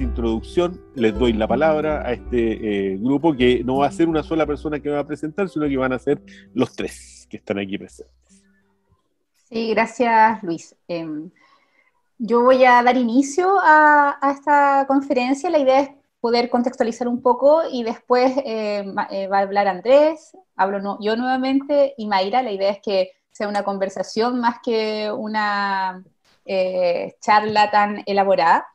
introducción, les doy la palabra a este eh, grupo que no va a ser una sola persona que me va a presentar, sino que van a ser los tres que están aquí presentes. Sí, gracias Luis. Em, yo voy a dar inicio a, esta conferencia. La idea es poder contextualizar un poco y después eh, eh, va a hablar Andrés, hablo yo nuevamente y Mayra. La idea es que sea una conversación más que una charla tan elaborada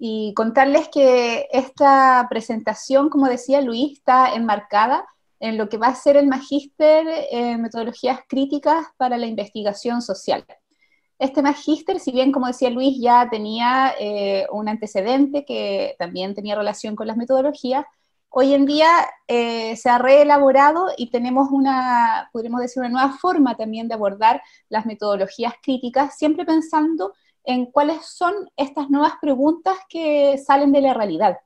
y contarles que esta presentación, como decía Luis, está enmarcada en lo que va a ser el magíster en metodologías críticas para la investigación social. Este magíster, si bien, como decía Luis, ya tenía eh, un antecedente que también tenía relación con las metodologías, hoy en día eh, se ha reelaborado y tenemos una, podríamos decir, una nueva forma también de abordar las metodologías críticas, siempre pensando en cuáles son estas nuevas preguntas que salen de la realidad.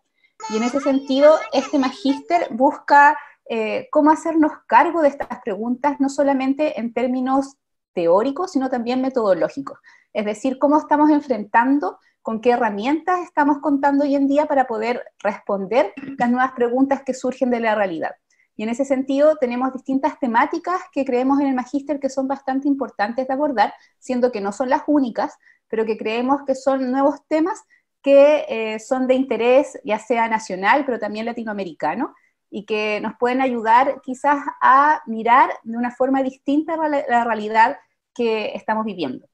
Y en ese sentido, este magíster busca eh, cómo hacernos cargo de estas preguntas, no solamente en términos teóricos, sino también metodológicos. Es decir, cómo estamos enfrentando, con qué herramientas estamos contando hoy en día para poder responder las nuevas preguntas que surgen de la realidad. Y en ese sentido tenemos distintas temáticas que creemos en el magíster que son bastante importantes de abordar, siendo que no son las únicas, pero que creemos que son nuevos temas que eh, son de interés ya sea nacional, pero también latinoamericano, y que nos pueden ayudar quizás a mirar de una forma distinta la realidad que estamos viviendo.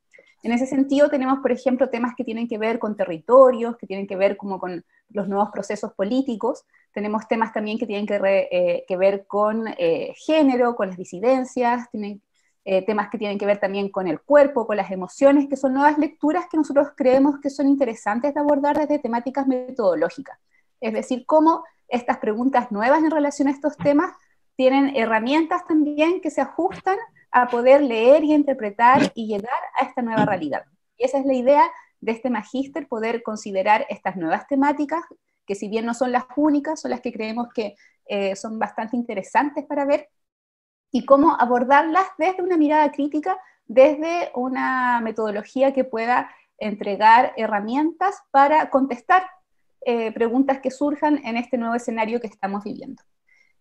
En ese sentido, tenemos, por ejemplo, temas que tienen que ver con territorios, que tienen que ver como con los nuevos procesos políticos, tenemos temas también que tienen que, eh, que ver con eh, género, con las disidencias, tienen eh, temas que tienen que ver también con el cuerpo, con las emociones, que son nuevas lecturas que nosotros creemos que son interesantes de abordar desde temáticas metodológicas. Es decir, cómo estas preguntas nuevas en relación a estos temas tienen herramientas también que se ajustan a poder leer y interpretar y llegar a esta nueva realidad. Y esa es la idea de este magíster, poder considerar estas nuevas temáticas, que si bien no son las únicas, son las que creemos que eh, son bastante interesantes para ver, y cómo abordarlas desde una mirada crítica, desde una metodología que pueda entregar herramientas para contestar eh, preguntas que surjan en este nuevo escenario que estamos viviendo.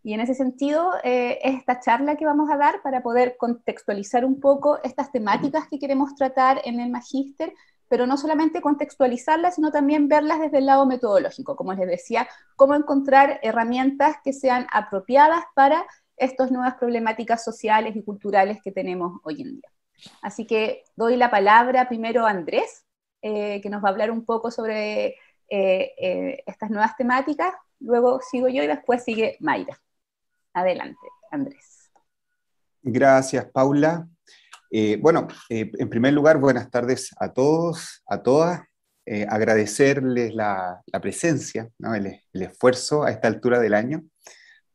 Y en ese sentido, eh, esta charla que vamos a dar para poder contextualizar un poco estas temáticas que queremos tratar en el magíster, pero no solamente contextualizarlas, sino también verlas desde el lado metodológico, como les decía, cómo encontrar herramientas que sean apropiadas para estas nuevas problemáticas sociales y culturales que tenemos hoy en día. Así que doy la palabra primero a Andrés, eh, que nos va a hablar un poco sobre eh, eh, estas nuevas temáticas, luego sigo yo y después sigue Mayra. Adelante, Andrés. Gracias, Paula. bueno, en primer lugar, buenas tardes a todos, a todas. agradecerles la, presencia, el, el, esfuerzo a esta altura del año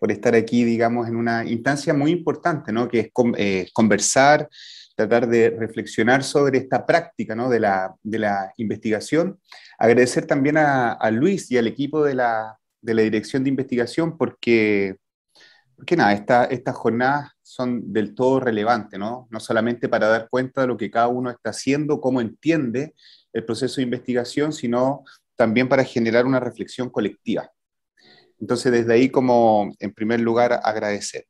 por estar aquí, digamos, en una instancia muy importante, ¿no? que es eh, conversar, tratar de reflexionar sobre esta práctica ¿no? de, la, investigación. Agradecer también a, Luis y al equipo de la, Dirección de Investigación porque, porque nada, estas jornadas son del todo relevantes, ¿no? no solamente para dar cuenta de lo que cada uno está haciendo, cómo entiende el proceso de investigación, sino también para generar una reflexión colectiva. Entonces, desde ahí, como en primer lugar, agradecer.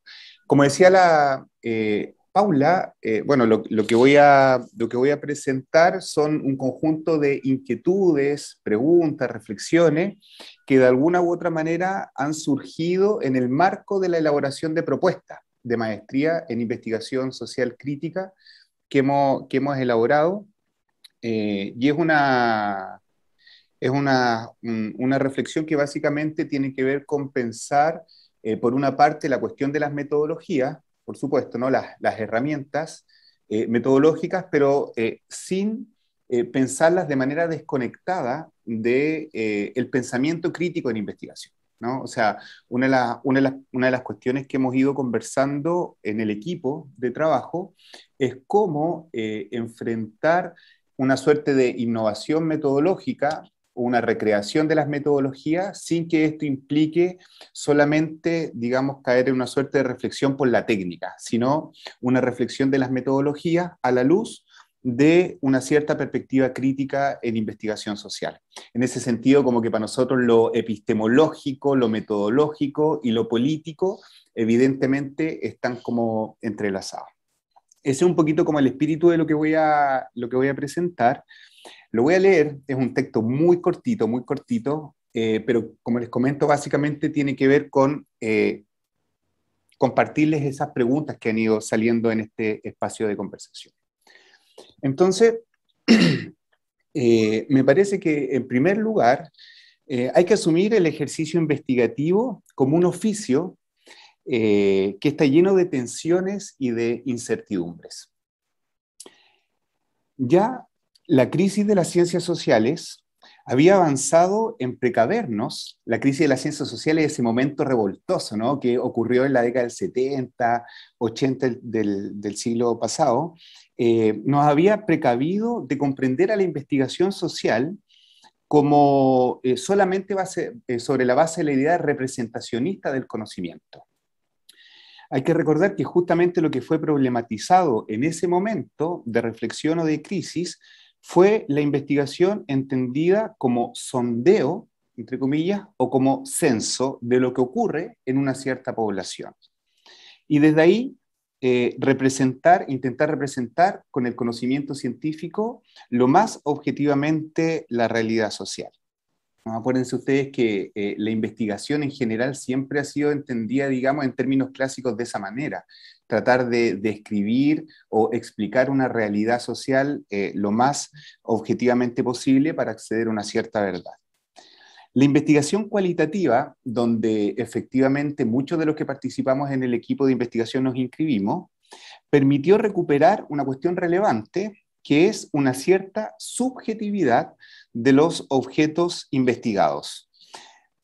Como decía la eh, Paula, eh, bueno, lo, que voy a, lo que voy a presentar son un conjunto de inquietudes, preguntas, reflexiones que de alguna u otra manera han surgido en el marco de la elaboración de propuestas de maestría en investigación social crítica que hemos, que hemos elaborado. Eh, y es una, es una, reflexión que básicamente tiene que ver con pensar, eh, por una parte, la cuestión de las metodologías, por supuesto, ¿no? las, herramientas eh, metodológicas, pero eh, sin pensarlas de manera desconectada del de, el pensamiento crítico en investigación. ¿no? O sea, una una, de las, una de las cuestiones que hemos ido conversando en el equipo de trabajo es cómo enfrentar una suerte de innovación metodológica una recreación de las metodologías sin que esto implique solamente, digamos, caer en una suerte de reflexión por la técnica, sino una reflexión de las metodologías a la luz de una cierta perspectiva crítica en investigación social. En ese sentido, como que para nosotros lo epistemológico, lo metodológico y lo político, evidentemente, están como entrelazados ese es un poquito como el espíritu de lo que voy a, lo que voy a presentar. Lo voy a leer, es un texto muy cortito, muy cortito, eh, pero como les comento, básicamente tiene que ver con eh, compartirles esas preguntas que han ido saliendo en este espacio de conversación. Entonces, eh, me parece que en primer lugar hay que asumir el ejercicio investigativo como un oficio eh, que está lleno de tensiones y de incertidumbres. Ya la crisis de las ciencias sociales había avanzado en precavernos, la crisis de las ciencias sociales, ese momento revoltoso ¿no? que ocurrió en la década del 70, 80 del, siglo pasado, eh, nos había precavido de comprender a la investigación social como eh, solamente base, sobre la base de la idea representacionista del conocimiento. Hay que recordar que justamente lo que fue problematizado en ese momento de reflexión o de crisis fue la investigación entendida como sondeo, entre comillas, o como censo de lo que ocurre en una cierta población. Y desde ahí eh, intentar representar con el conocimiento científico lo más objetivamente la realidad social. Acuérdense ustedes que eh, la investigación en general siempre ha sido entendida, digamos, en términos clásicos de esa manera, tratar de describir o explicar una realidad social eh, lo más objetivamente posible para acceder a una cierta verdad. La investigación cualitativa, donde efectivamente muchos de los que participamos en el equipo de investigación nos inscribimos, permitió recuperar una cuestión relevante, que es una cierta subjetividad de los objetos investigados,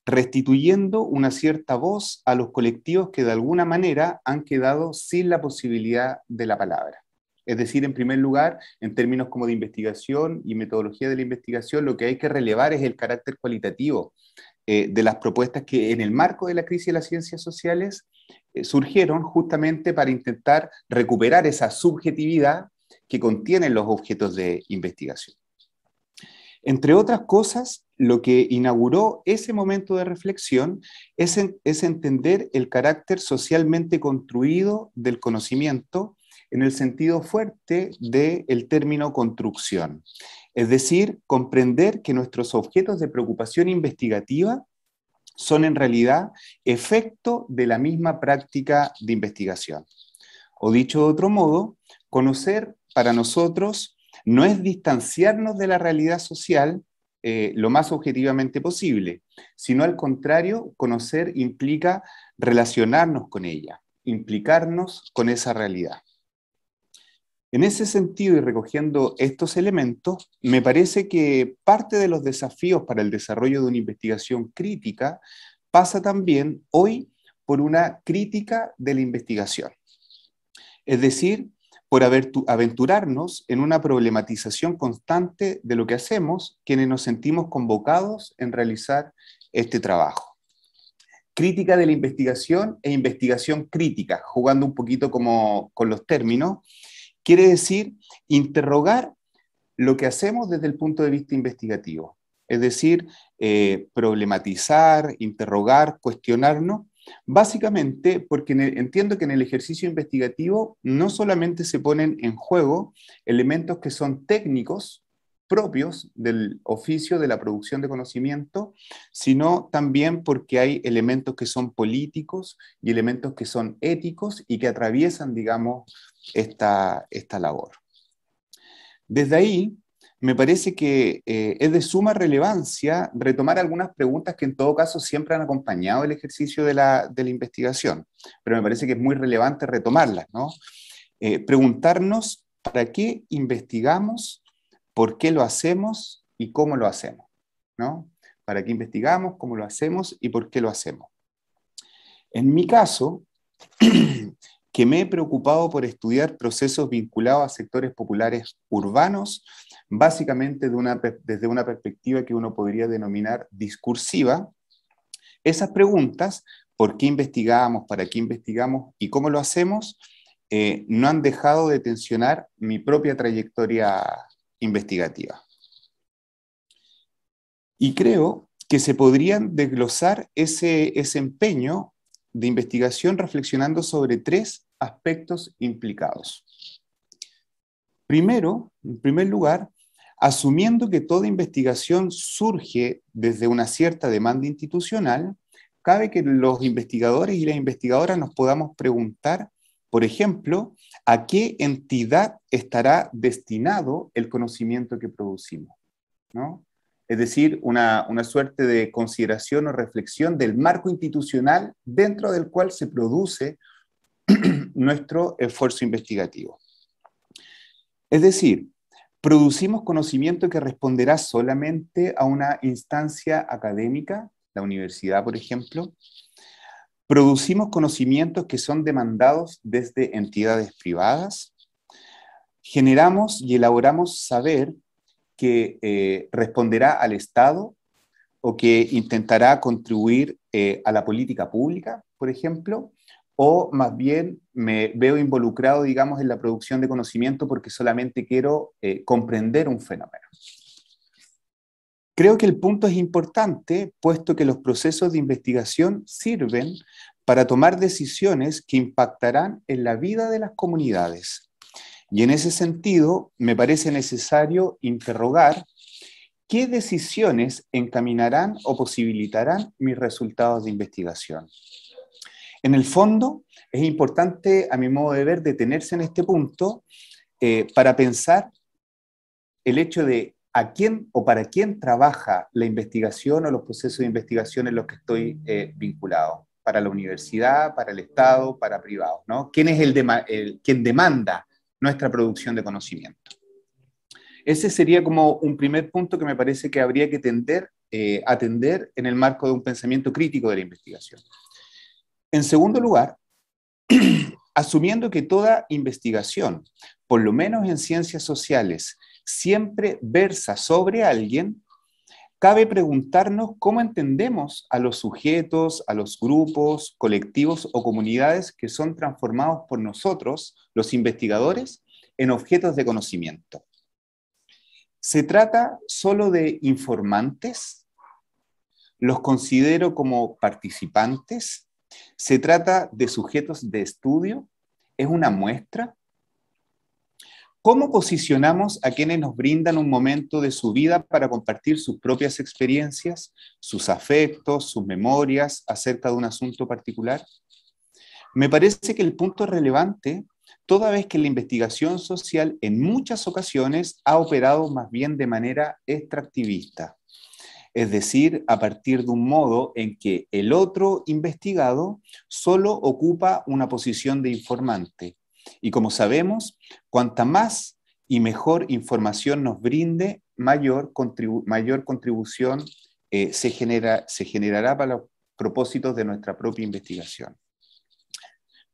restituyendo una cierta voz a los colectivos que de alguna manera han quedado sin la posibilidad de la palabra. Es decir, en primer lugar, en términos como de investigación y metodología de la investigación, lo que hay que relevar es el carácter cualitativo eh, de las propuestas que en el marco de la crisis de las ciencias sociales eh, surgieron justamente para intentar recuperar esa subjetividad que contienen los objetos de investigación. Entre otras cosas, lo que inauguró ese momento de reflexión es, entender el carácter socialmente construido del conocimiento en el sentido fuerte del término construcción. Es decir, comprender que nuestros objetos de preocupación investigativa son en realidad efecto de la misma práctica de investigación. O dicho de otro modo, conocer para nosotros no es distanciarnos de la realidad social eh, lo más objetivamente posible, sino al contrario, conocer implica relacionarnos con ella, implicarnos con esa realidad. En ese sentido, y recogiendo estos elementos, me parece que parte de los desafíos para el desarrollo de una investigación crítica pasa también hoy por una crítica de la investigación. Es decir, por aventurarnos en una problematización constante de lo que hacemos quienes nos sentimos convocados en realizar este trabajo. Crítica de la investigación e investigación crítica, jugando un poquito como con los términos, quiere decir interrogar lo que hacemos desde el punto de vista investigativo, es decir, eh, problematizar, interrogar, cuestionarnos Básicamente porque entiendo que en el ejercicio investigativo no solamente se ponen en juego elementos que son técnicos propios del oficio de la producción de conocimiento, sino también porque hay elementos que son políticos y elementos que son éticos y que atraviesan, digamos, esta, esta labor. Desde ahí, me parece que eh, es de suma relevancia retomar algunas preguntas que en todo caso siempre han acompañado el ejercicio de la, investigación, pero me parece que es muy relevante retomarlas, ¿no? Eh, preguntarnos para qué investigamos, por qué lo hacemos y cómo lo hacemos, ¿no? Para qué investigamos, cómo lo hacemos y por qué lo hacemos. En mi caso, que me he preocupado por estudiar procesos vinculados a sectores populares urbanos, básicamente desde una perspectiva que uno podría denominar discursiva, esas preguntas, por qué investigamos, para qué investigamos y cómo lo hacemos, eh, no han dejado de tensionar mi propia trayectoria investigativa. Y creo que se podrían desglosar ese, ese empeño de investigación reflexionando sobre tres aspectos implicados. Primero, en primer lugar, Asumiendo que toda investigación surge desde una cierta demanda institucional, cabe que los investigadores y las investigadoras nos podamos preguntar, por ejemplo, a qué entidad estará destinado el conocimiento que producimos. Es decir, una, una suerte de consideración o reflexión del marco institucional dentro del cual se produce nuestro esfuerzo investigativo. Es decir, producimos conocimiento que responderá solamente a una instancia académica, la universidad, por ejemplo. Producimos conocimientos que son demandados desde entidades privadas. Generamos y elaboramos saber que eh, responderá al Estado o que intentará contribuir eh, a la política pública, por ejemplo o más bien me veo involucrado, digamos, en la producción de conocimiento porque solamente quiero eh, comprender un fenómeno. Creo que el punto es importante, puesto que los procesos de investigación sirven para tomar decisiones que impactarán en la vida de las comunidades. Y en ese sentido, me parece necesario interrogar qué decisiones encaminarán o posibilitarán mis resultados de investigación. En el fondo, es importante, a mi modo de ver, detenerse en este punto eh, para pensar el hecho de a quién o para quién trabaja la investigación o los procesos de investigación en los que estoy eh, vinculado, para la universidad, para el Estado, para privados, ¿no? ¿Quién es el, quien demanda nuestra producción de conocimiento? Ese sería como un primer punto que me parece que habría que eh, atender en el marco de un pensamiento crítico de la investigación. En segundo lugar, asumiendo que toda investigación, por lo menos en ciencias sociales, siempre versa sobre alguien, cabe preguntarnos cómo entendemos a los sujetos, a los grupos, colectivos o comunidades que son transformados por nosotros, los investigadores, en objetos de conocimiento. ¿Se trata solo de informantes? ¿Los considero como participantes? ¿Se trata de sujetos de estudio? ¿Es una muestra? ¿Cómo posicionamos a quienes nos brindan un momento de su vida para compartir sus propias experiencias, sus afectos, sus memorias acerca de un asunto particular? Me parece que el punto relevante toda vez que la investigación social en muchas ocasiones ha operado más bien de manera extractivista es decir, a partir de un modo en que el otro investigado solo ocupa una posición de informante. Y como sabemos, cuanta más y mejor información nos brinde, mayor, contribución eh, se, genera, se generará para los propósitos de nuestra propia investigación.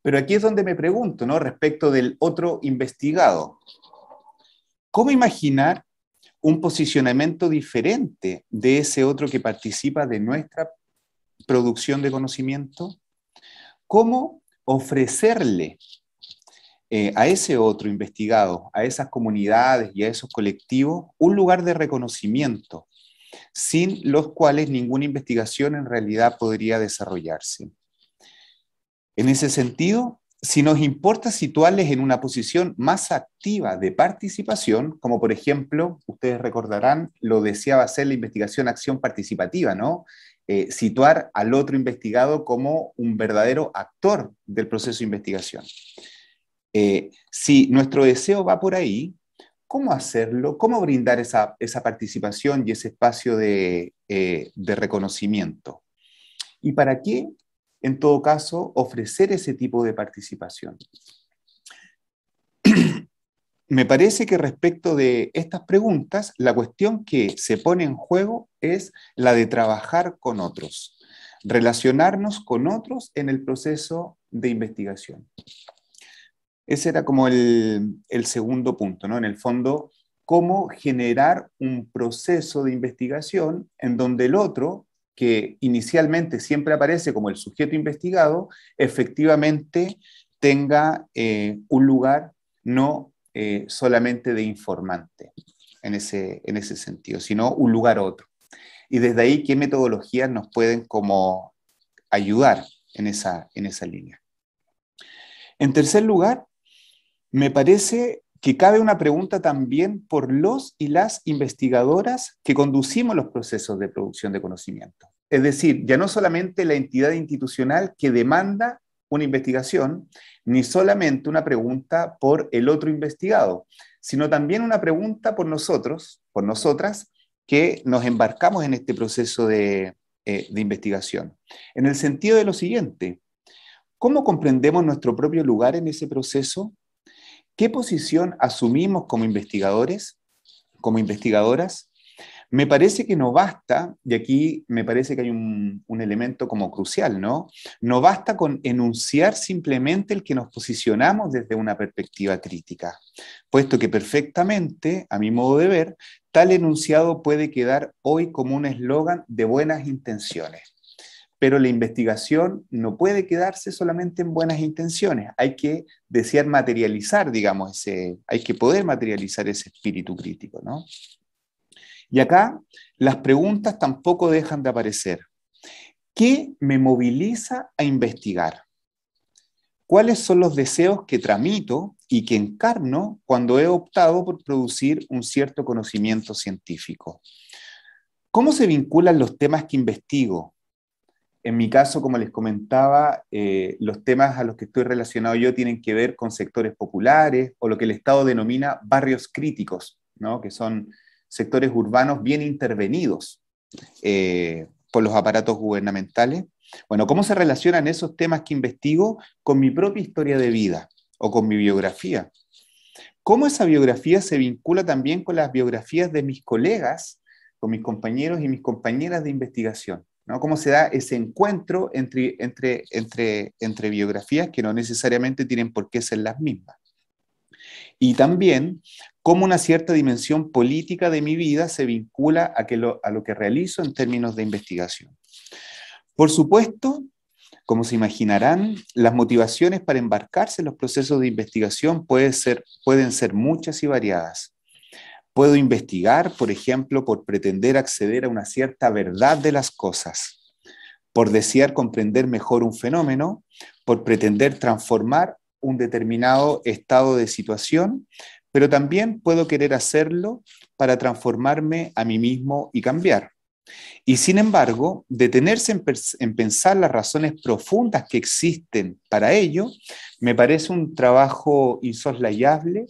Pero aquí es donde me pregunto, ¿no? Respecto del otro investigado. ¿Cómo imaginar un posicionamiento diferente de ese otro que participa de nuestra producción de conocimiento? ¿Cómo ofrecerle eh, a ese otro investigado, a esas comunidades y a esos colectivos, un lugar de reconocimiento, sin los cuales ninguna investigación en realidad podría desarrollarse? En ese sentido, si nos importa situarles en una posición más activa de participación, como por ejemplo, ustedes recordarán, lo deseaba hacer la investigación acción participativa, ¿no? Eh, situar al otro investigado como un verdadero actor del proceso de investigación. Eh, si nuestro deseo va por ahí, ¿cómo hacerlo? ¿Cómo brindar esa, participación y ese espacio de, eh, de reconocimiento? ¿Y para qué? en todo caso, ofrecer ese tipo de participación. Me parece que respecto de estas preguntas, la cuestión que se pone en juego es la de trabajar con otros, relacionarnos con otros en el proceso de investigación. Ese era como el, segundo punto, ¿no? En el fondo, cómo generar un proceso de investigación en donde el otro que inicialmente siempre aparece como el sujeto investigado, efectivamente tenga eh, un lugar no eh, solamente de informante en ese, en ese sentido, sino un lugar otro. Y desde ahí, ¿qué metodologías nos pueden como ayudar en esa, en esa línea? En tercer lugar, me parece que cabe una pregunta también por los y las investigadoras que conducimos los procesos de producción de conocimiento. Es decir, ya no solamente la entidad institucional que demanda una investigación, ni solamente una pregunta por el otro investigado, sino también una pregunta por nosotros, por nosotras, que nos embarcamos en este proceso de, eh, investigación. En el sentido de lo siguiente, ¿cómo comprendemos nuestro propio lugar en ese proceso? ¿Qué posición asumimos como investigadores, como investigadoras? Me parece que no basta, y aquí me parece que hay un, elemento como crucial, ¿no? No basta con enunciar simplemente el que nos posicionamos desde una perspectiva crítica, puesto que perfectamente, a mi modo de ver, tal enunciado puede quedar hoy como un eslogan de buenas intenciones pero la investigación no puede quedarse solamente en buenas intenciones, hay que desear materializar, digamos, hay que poder materializar ese espíritu crítico, ¿no? Y acá las preguntas tampoco dejan de aparecer. ¿Qué me moviliza a investigar? ¿Cuáles son los deseos que tramito y que encarno cuando he optado por producir un cierto conocimiento científico? ¿Cómo se vinculan los temas que investigo, en mi caso, como les comentaba, eh, los temas a los que estoy relacionado yo tienen que ver con sectores populares o lo que el Estado denomina barrios críticos, ¿no? que son sectores urbanos bien intervenidos eh, por los aparatos gubernamentales. Bueno, ¿cómo se relacionan esos temas que investigo con mi propia historia de vida o con mi biografía? ¿Cómo esa biografía se vincula también con las biografías de mis colegas, con mis compañeros y mis compañeras de investigación? Cómo se da ese encuentro entre, biografías que no necesariamente tienen por qué ser las mismas. Y también cómo una cierta dimensión política de mi vida se vincula a, que lo, a lo que realizo en términos de investigación. Por supuesto, como se imaginarán, las motivaciones para embarcarse en los procesos de investigación pueden ser muchas y variadas. Puedo investigar, por ejemplo, por pretender acceder a una cierta verdad de las cosas, por desear comprender mejor un fenómeno, por pretender transformar un determinado estado de situación, pero también puedo querer hacerlo para transformarme a mí mismo y cambiar. Y sin embargo, detenerse en, pensar las razones profundas que existen para ello me parece un trabajo insoslayable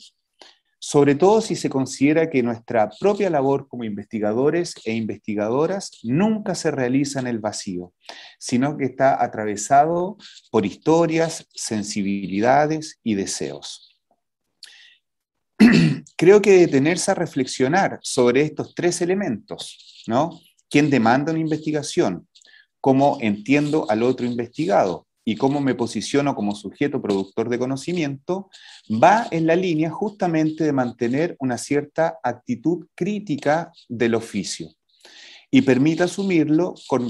sobre todo si se considera que nuestra propia labor como investigadores e investigadoras nunca se realiza en el vacío, sino que está atravesado por historias, sensibilidades y deseos. Creo que detenerse a reflexionar sobre estos tres elementos, ¿no? ¿Quién demanda una investigación? ¿Cómo entiendo al otro investigado? y cómo me posiciono como sujeto productor de conocimiento, va en la línea justamente de mantener una cierta actitud crítica del oficio y permite asumirlo con,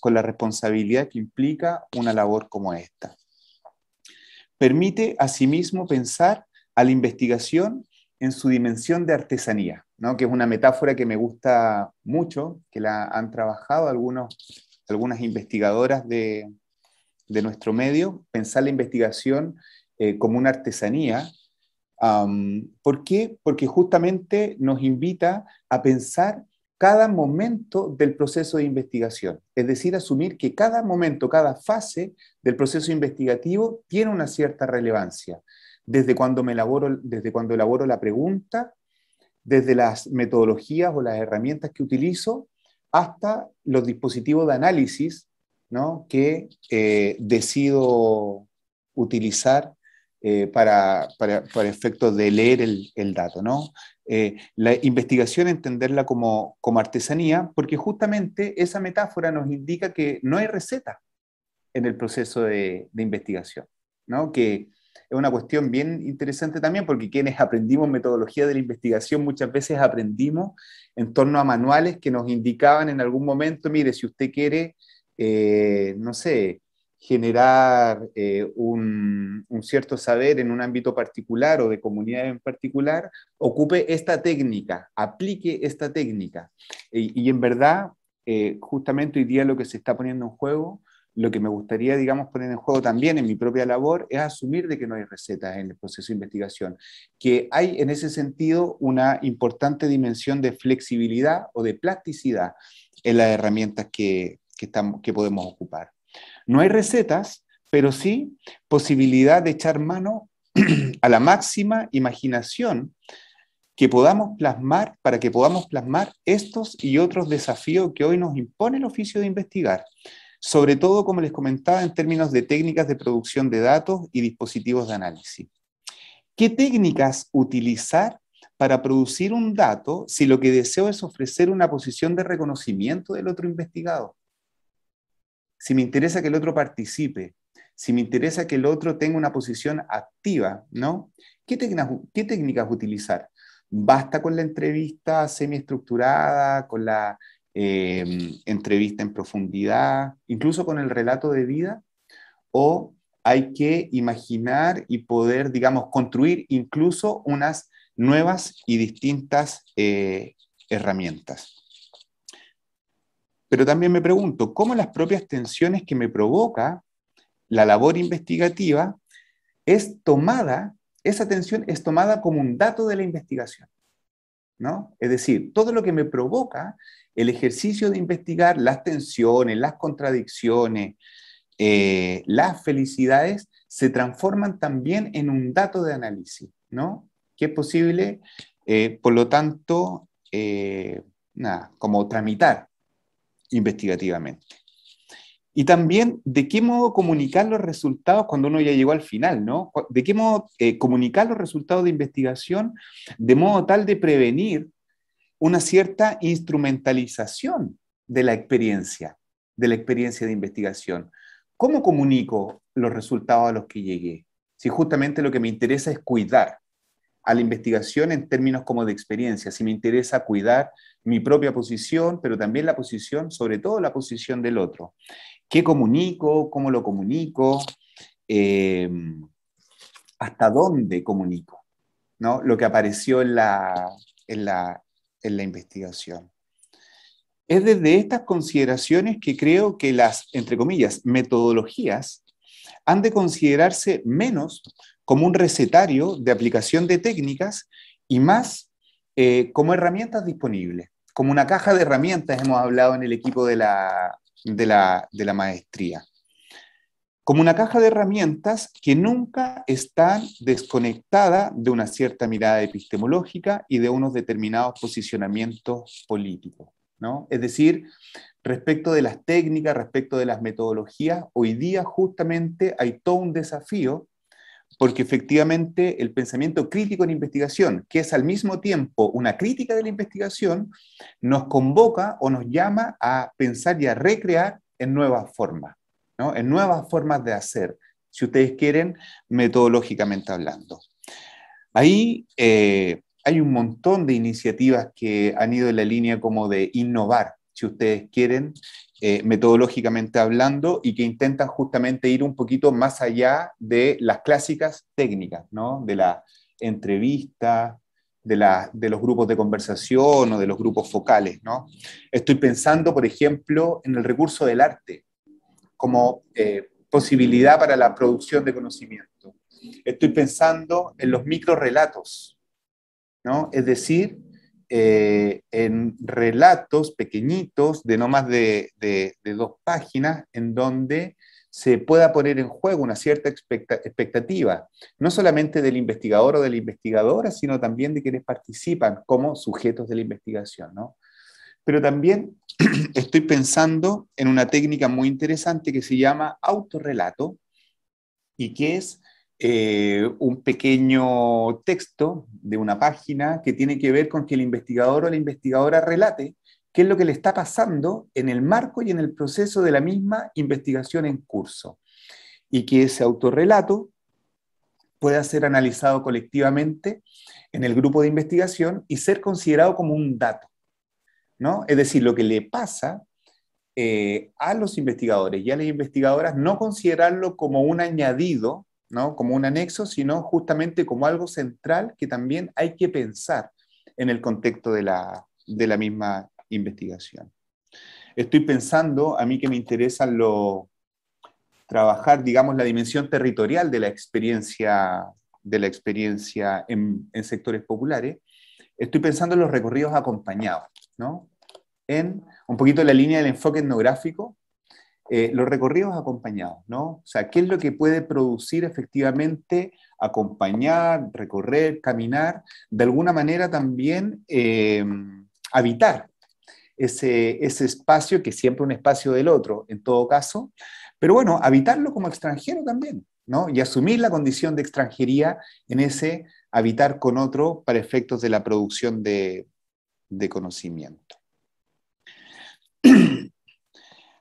con la responsabilidad que implica una labor como esta. Permite asimismo pensar a la investigación en su dimensión de artesanía, ¿no? que es una metáfora que me gusta mucho, que la han trabajado algunos, algunas investigadoras de, de nuestro medio, pensar la investigación eh, como una artesanía. ¿Por qué? Porque justamente nos invita a pensar cada momento del proceso de investigación, es decir, asumir que cada momento, cada fase del proceso investigativo tiene una cierta relevancia, desde cuando, me elaboro, desde cuando elaboro la pregunta, desde las metodologías o las herramientas que utilizo, hasta los dispositivos de análisis que eh, decido utilizar eh, para, para, para, efectos de leer el, dato. ¿no? Eh, la investigación, entenderla como, artesanía, porque justamente esa metáfora nos indica que no hay receta en el proceso de, investigación, ¿no? que es una cuestión bien interesante también, porque quienes aprendimos metodología de la investigación muchas veces aprendimos en torno a manuales que nos indicaban en algún momento, mire, si usted quiere eh, no sé, generar eh, un, cierto saber en un ámbito particular o de comunidad en particular, ocupe esta técnica, aplique esta técnica. Y, en verdad, eh, justamente hoy día lo que se está poniendo en juego, lo que me gustaría, digamos, poner en juego también en mi propia labor, es asumir de que no hay recetas en el proceso de investigación, que hay en ese sentido una importante dimensión de flexibilidad o de plasticidad en las herramientas que, que, podemos ocupar. No hay recetas, pero sí posibilidad de echar mano a la máxima imaginación que podamos plasmar, para que podamos plasmar estos y otros desafíos que hoy nos impone el oficio de investigar, sobre todo, como les comentaba, en términos de técnicas de producción de datos y dispositivos de análisis. ¿Qué técnicas utilizar para producir un dato si lo que deseo es ofrecer una posición de reconocimiento del otro investigado? si me interesa que el otro participe, si me interesa que el otro tenga una posición activa, ¿no? ¿Qué, técnicas, utilizar? ¿Basta con la entrevista semiestructurada, con la em, entrevista en profundidad, incluso con el relato de vida? ¿O hay que imaginar y poder, digamos, construir incluso unas nuevas y distintas eh, herramientas? Pero también me pregunto, ¿cómo las propias tensiones que me provoca la labor investigativa es tomada, esa tensión es tomada como un dato de la investigación? ¿No? Es decir, todo lo que me provoca el ejercicio de investigar las tensiones, las contradicciones, eh, las felicidades, se transforman también en un dato de análisis, ¿no? Que es posible, eh, por lo tanto, eh, como tramitar investigativamente. Y también de qué modo comunicar los resultados cuando uno ya llegó al final, ¿no? De qué modo eh, comunicar los resultados de investigación de modo tal de prevenir una cierta instrumentalización de la experiencia, de la experiencia de investigación. ¿Cómo comunico los resultados a los que llegué? Si justamente lo que me interesa es cuidar, a la investigación en términos como de experiencia. Si me interesa cuidar mi propia posición, pero también la posición, sobre todo la posición del otro. ¿Qué comunico? ¿Cómo lo comunico? Em, ¿Hasta dónde comunico? ¿No? Lo que apareció en la, en la, en la investigación. Es desde estas consideraciones que creo que las, entre comillas, metodologías han de considerarse menos como un recetario de aplicación de técnicas y más eh, como herramientas disponibles, como una caja de herramientas hemos hablado en el equipo de la, de la, maestría, como una caja de herramientas que nunca están desconectada de una cierta mirada epistemológica y de unos determinados posicionamientos políticos. ¿no? Es decir, respecto de las técnicas, respecto de las metodologías, hoy día justamente hay todo un desafío porque efectivamente el pensamiento crítico en investigación, que es al mismo tiempo una crítica de la investigación, nos convoca o nos llama a pensar y a recrear en nuevas formas, en nuevas formas de hacer, si ustedes quieren, metodológicamente hablando. Ahí eh, hay un montón de iniciativas que han ido en la línea como de innovar, si ustedes quieren, eh, metodológicamente hablando, y que intentan justamente ir un poquito más allá de las clásicas técnicas, ¿no? de la entrevista, de, de, los grupos de conversación o de los grupos focales. ¿no? Estoy pensando, por ejemplo, en el recurso del arte como eh, posibilidad para la producción de conocimiento. Estoy pensando en los microrelatos, ¿no? es decir, eh, en relatos pequeñitos de no más de, dos páginas en donde se pueda poner en juego una cierta expectativa, no solamente del investigador o de la investigadora, sino también de quienes participan como sujetos de la investigación. ¿no? Pero también estoy pensando en una técnica muy interesante que se llama autorrelato y que es eh, un pequeño texto de una página que tiene que ver con que el investigador o la investigadora relate qué es lo que le está pasando en el marco y en el proceso de la misma investigación en curso. Y que ese autorrelato pueda ser analizado colectivamente en el grupo de investigación y ser considerado como un dato. ¿no? Es decir, lo que le pasa eh, a los investigadores y a las investigadoras, no considerarlo como un añadido ¿no? como un anexo, sino justamente como algo central que también hay que pensar en el contexto de la, misma investigación. Estoy pensando, a mí que me interesa lo, trabajar, digamos, la dimensión territorial de la experiencia, de la experiencia en, sectores populares, estoy pensando en los recorridos acompañados, ¿no? En un poquito la línea del enfoque etnográfico, eh, los recorridos acompañados, ¿no? O sea, ¿qué es lo que puede producir efectivamente acompañar, recorrer, caminar, de alguna manera también eh, habitar ese, espacio que es siempre un espacio del otro, en todo caso, pero bueno, habitarlo como extranjero también, ¿no? Y asumir la condición de extranjería en ese habitar con otro para efectos de la producción de, de conocimiento.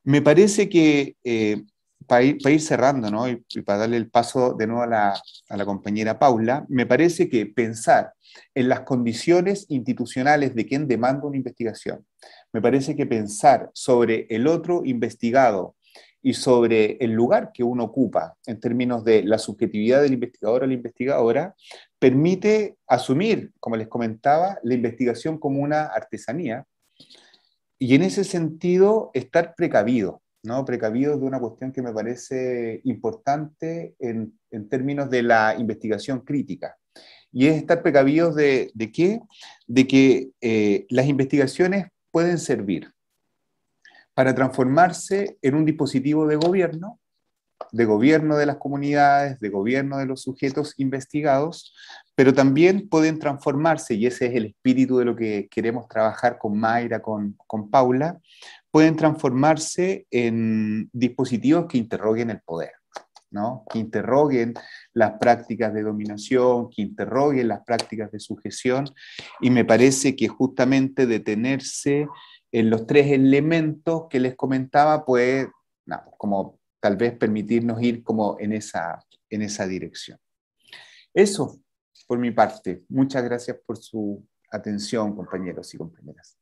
Me parece que eh, para, ir, cerrando ¿no? y, para darle el paso de nuevo a la, a la compañera Paula, me parece que pensar en las condiciones institucionales de quien demanda una investigación, me parece que pensar sobre el otro investigado y sobre el lugar que uno ocupa en términos de la subjetividad del investigador o la investigadora, permite asumir, como les comentaba, la investigación como una artesanía y en ese sentido, estar precavido, ¿no? Precavido de una cuestión que me parece importante en, términos de la investigación crítica. Y es estar precavidos de, qué? De que eh, las investigaciones pueden servir para transformarse en un dispositivo de gobierno, de gobierno de las comunidades, de gobierno de los sujetos investigados, pero también pueden transformarse, y ese es el espíritu de lo que queremos trabajar con Mayra, con, Paula, pueden transformarse en dispositivos que interroguen el poder. ¿no? que interroguen las prácticas de dominación, que interroguen las prácticas de sujeción. Y me parece que justamente detenerse en los tres elementos que les comentaba puede, como tal vez permitirnos ir como en esa, en esa dirección. Eso, por mi parte. Muchas gracias por su atención, compañeros y compañeras.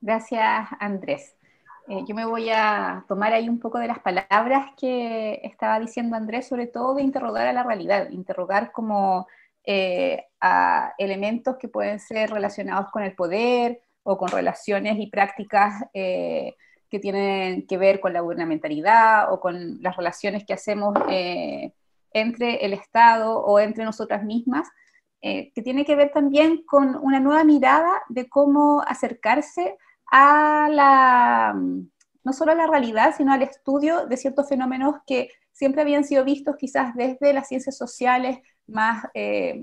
Gracias, Andrés. Eh, yo me voy a tomar ahí un poco de las palabras que estaba diciendo Andrés, sobre todo de interrogar a la realidad, interrogar como eh, a elementos que pueden ser relacionados con el poder o con relaciones y prácticas eh, que tienen que ver con la gubernamentalidad o con las relaciones que hacemos eh, entre el Estado o entre nosotras mismas, eh, que tiene que ver también con una nueva mirada de cómo acercarse a la, no solo a la realidad, sino al estudio de ciertos fenómenos que siempre habían sido vistos quizás desde las ciencias sociales más eh,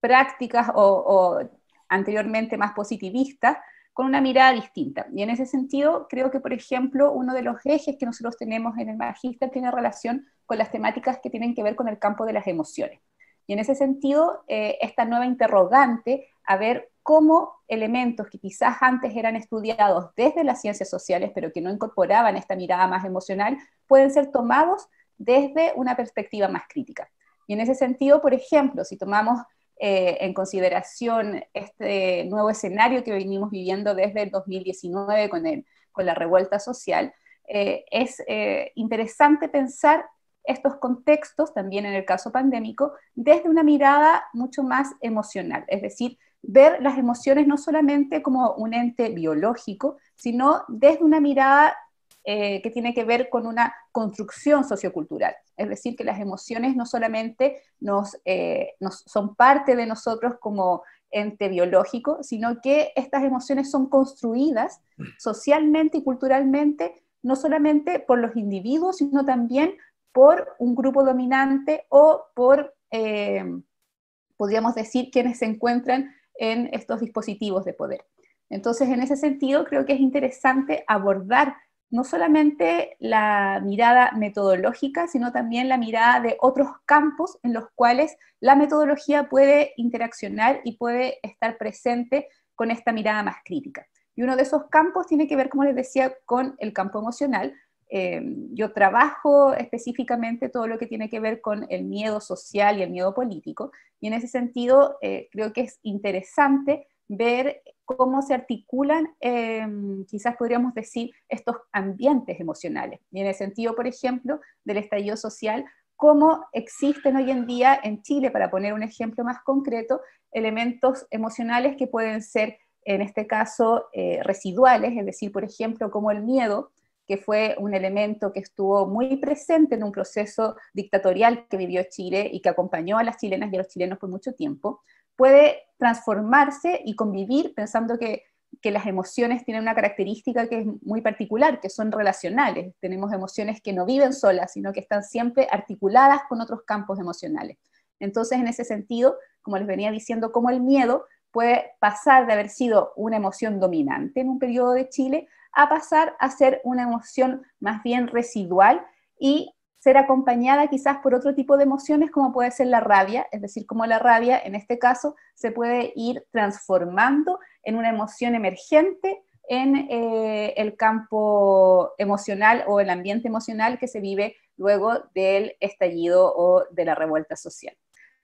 prácticas o anteriormente más positivistas, con una mirada distinta. Y en ese sentido, creo que, por ejemplo, uno de los ejes que nosotros tenemos en el Magister tiene relación con las temáticas que tienen que ver con el campo de las emociones. Y en ese sentido, eh, esta nueva interrogante, a ver cómo elementos que quizás antes eran estudiados desde las ciencias sociales, pero que no incorporaban esta mirada más emocional, pueden ser tomados desde una perspectiva más crítica. Y en ese sentido, por ejemplo, si tomamos eh, en consideración este nuevo escenario que venimos viviendo desde el 2019 con, el, con la revuelta social, eh, es eh, interesante pensar estos contextos, también en el caso pandémico, desde una mirada mucho más emocional, es decir, ver las emociones no solamente como un ente biológico, sino desde una mirada eh, que tiene que ver con una construcción sociocultural. Es decir, que las emociones no solamente eh, nos, son parte de nosotros como ente biológico, sino que estas emociones son construidas socialmente y culturalmente, no solamente por los individuos, sino también por un grupo dominante o por, eh, podríamos decir, quienes se encuentran en estos dispositivos de poder. Entonces, en ese sentido, creo que es interesante abordar no solamente la mirada metodológica, sino también la mirada de otros campos en los cuales la metodología puede interaccionar y puede estar presente con esta mirada más crítica. Y uno de esos campos tiene que ver, como les decía, con el campo emocional. Eh, yo trabajo específicamente todo lo que tiene que ver con el miedo social y el miedo político, y en ese sentido eh, creo que es interesante ver cómo se articulan, em, quizás podríamos decir, estos ambientes emocionales. Y en el sentido, por ejemplo, del estallido social, cómo existen hoy en día en Chile, para poner un ejemplo más concreto, elementos emocionales que pueden ser, en este caso, eh, residuales, es decir, por ejemplo, como el miedo, que fue un elemento que estuvo muy presente en un proceso dictatorial que vivió Chile y que acompañó a las chilenas y a los chilenos por mucho tiempo, puede transformarse y convivir pensando que, las emociones tienen una característica que es muy particular, que son relacionales. Tenemos emociones que no viven solas, sino que están siempre articuladas con otros campos emocionales. Entonces, en ese sentido, como les venía diciendo, como el miedo puede pasar de haber sido una emoción dominante en un periodo de Chile a pasar a ser una emoción más bien residual y ser acompañada quizás por otro tipo de emociones como puede ser la rabia, es decir, como la rabia en este caso se puede ir transformando en una emoción emergente en eh, el campo emocional o el ambiente emocional que se vive luego del estallido o de la revuelta social.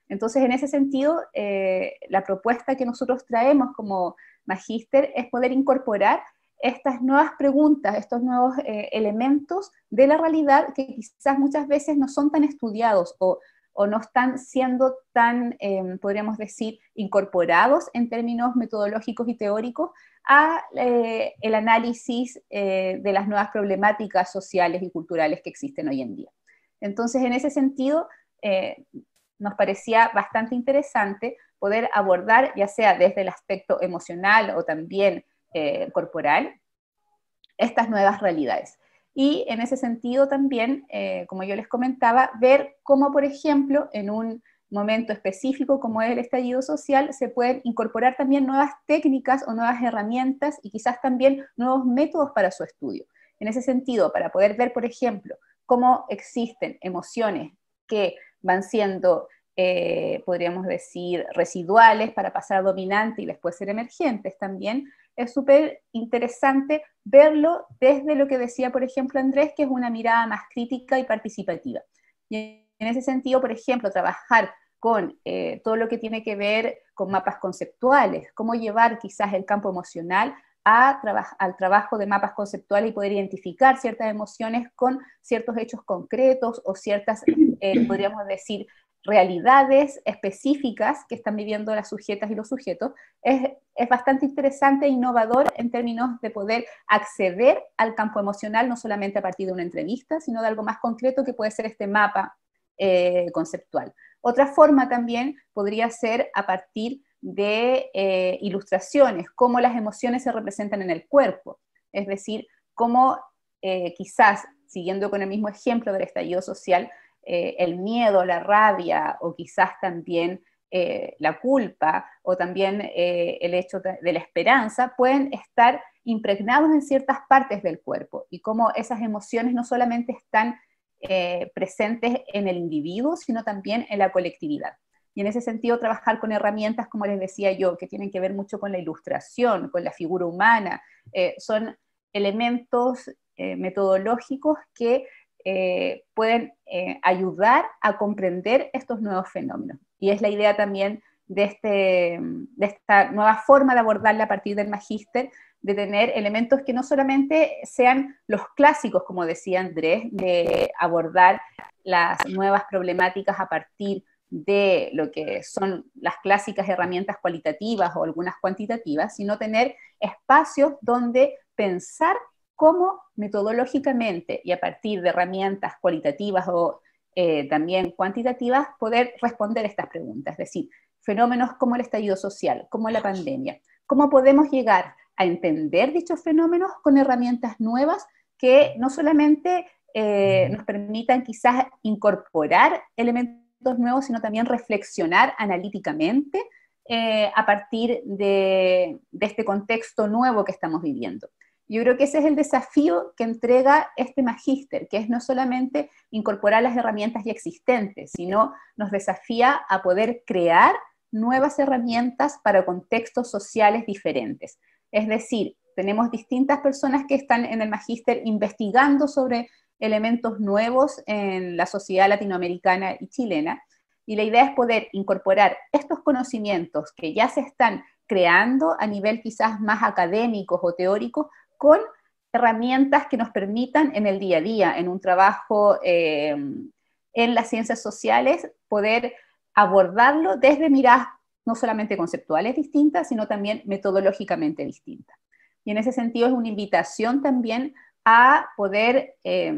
Entonces, en ese sentido, eh, la propuesta que nosotros traemos como magíster es poder incorporar estas nuevas preguntas, estos nuevos eh, elementos de la realidad que quizás muchas veces no son tan estudiados o, no están siendo tan, em, podríamos decir, incorporados en términos metodológicos y teóricos a eh, el análisis eh, de las nuevas problemáticas sociales y culturales que existen hoy en día. Entonces, en ese sentido, nos parecía bastante interesante poder abordar, ya sea desde el aspecto emocional o también eh, corporal estas nuevas realidades. Y en ese sentido también, eh, como yo les comentaba, ver cómo, por ejemplo, en un momento específico como es el estallido social, se pueden incorporar también nuevas técnicas o nuevas herramientas y quizás también nuevos métodos para su estudio. En ese sentido, para poder ver, por ejemplo, cómo existen emociones que van siendo, eh, podríamos decir, residuales para pasar a dominante y después ser emergentes también, es súper interesante verlo desde lo que decía, por ejemplo, Andrés, que es una mirada más crítica y participativa. Y en ese sentido, por ejemplo, trabajar con eh, todo lo que tiene que ver con mapas conceptuales, cómo llevar quizás el campo emocional al trabajo de mapas conceptuales y poder identificar ciertas emociones con ciertos hechos concretos o ciertas, eh, podríamos decir, realidades específicas que están viviendo las sujetas y los sujetos, es, bastante interesante e innovador en términos de poder acceder al campo emocional, no solamente a partir de una entrevista, sino de algo más concreto que puede ser este mapa eh, conceptual. Otra forma también podría ser a partir de eh, ilustraciones, cómo las emociones se representan en el cuerpo, es decir, cómo eh, quizás, siguiendo con el mismo ejemplo del estallido social, eh, el miedo, la rabia o quizás también eh, la culpa o también eh, el hecho de, la esperanza pueden estar impregnados en ciertas partes del cuerpo y cómo esas emociones no solamente están presentes en el individuo, sino también en la colectividad. Y en ese sentido, trabajar con herramientas, como les decía yo, que tienen que ver mucho con la ilustración, con la figura humana, son elementos metodológicos que eh, pueden eh, ayudar a comprender estos nuevos fenómenos. Y es la idea también de, este, esta nueva forma de abordarla a partir del magíster, de tener elementos que no solamente sean los clásicos, como decía Andrés, de abordar las nuevas problemáticas a partir de lo que son las clásicas herramientas cualitativas o algunas cuantitativas, sino tener espacios donde pensar cómo metodológicamente y a partir de herramientas cualitativas o eh, también cuantitativas poder responder estas preguntas, es decir, fenómenos como el estallido social, como la pandemia, cómo podemos llegar a entender dichos fenómenos con herramientas nuevas que no solamente eh, nos permitan quizás incorporar elementos nuevos, sino también reflexionar analíticamente eh, a partir de, este contexto nuevo que estamos viviendo. Yo creo que ese es el desafío que entrega este magíster, que es no solamente incorporar las herramientas ya existentes, sino nos desafía a poder crear nuevas herramientas para contextos sociales diferentes. Es decir, tenemos distintas personas que están en el magíster investigando sobre elementos nuevos en la sociedad latinoamericana y chilena, y la idea es poder incorporar estos conocimientos que ya se están creando a nivel quizás más académicos o teóricos con herramientas que nos permitan en el día a día, en un trabajo eh, en las ciencias sociales, poder abordarlo desde miradas no solamente conceptuales distintas, sino también metodológicamente distintas. Y en ese sentido es una invitación también a poder eh,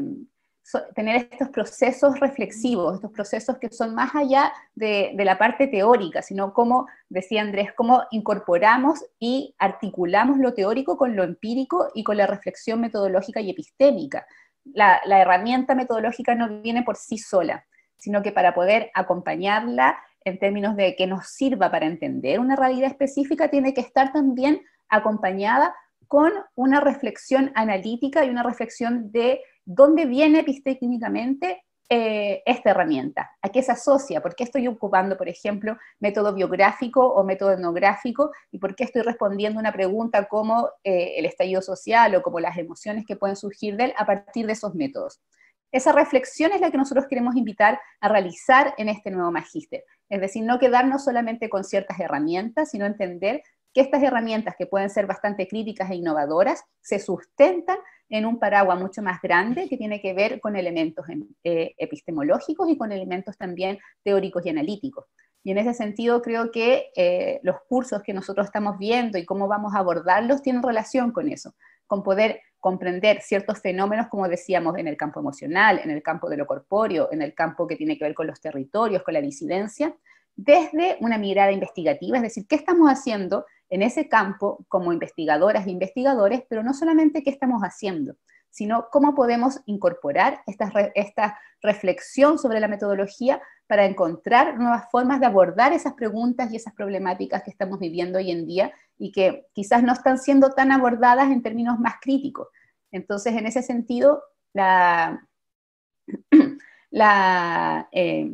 tener estos procesos reflexivos, estos procesos que son más allá de, la parte teórica, sino como decía Andrés, cómo incorporamos y articulamos lo teórico con lo empírico y con la reflexión metodológica y epistémica. la herramienta metodológica no viene por sí sola, sino que para poder acompañarla en términos de que nos sirva para entender una realidad específica, tiene que estar también acompañada con una reflexión analítica y una reflexión de ¿Dónde viene epistécnicamente eh, esta herramienta? ¿A qué se asocia? ¿Por qué estoy ocupando, por ejemplo, método biográfico o método etnográfico? ¿Y por qué estoy respondiendo una pregunta como eh, el estallido social o como las emociones que pueden surgir de él a partir de esos métodos? Esa reflexión es la que nosotros queremos invitar a realizar en este nuevo magíster. Es decir, no quedarnos solamente con ciertas herramientas, sino entender que estas herramientas, que pueden ser bastante críticas e innovadoras, se sustentan en un paraguas mucho más grande que tiene que ver con elementos em, eh, epistemológicos y con elementos también teóricos y analíticos. Y en ese sentido creo que eh, los cursos que nosotros estamos viendo y cómo vamos a abordarlos tienen relación con eso, con poder comprender ciertos fenómenos, como decíamos, en el campo emocional, en el campo de lo corpóreo, en el campo que tiene que ver con los territorios, con la disidencia, desde una mirada investigativa, es decir, ¿qué estamos haciendo en ese campo como investigadoras e investigadores, pero no solamente qué estamos haciendo, sino cómo podemos incorporar esta, reflexión sobre la metodología para encontrar nuevas formas de abordar esas preguntas y esas problemáticas que estamos viviendo hoy en día y que quizás no están siendo tan abordadas en términos más críticos. Entonces, en ese sentido, la eh,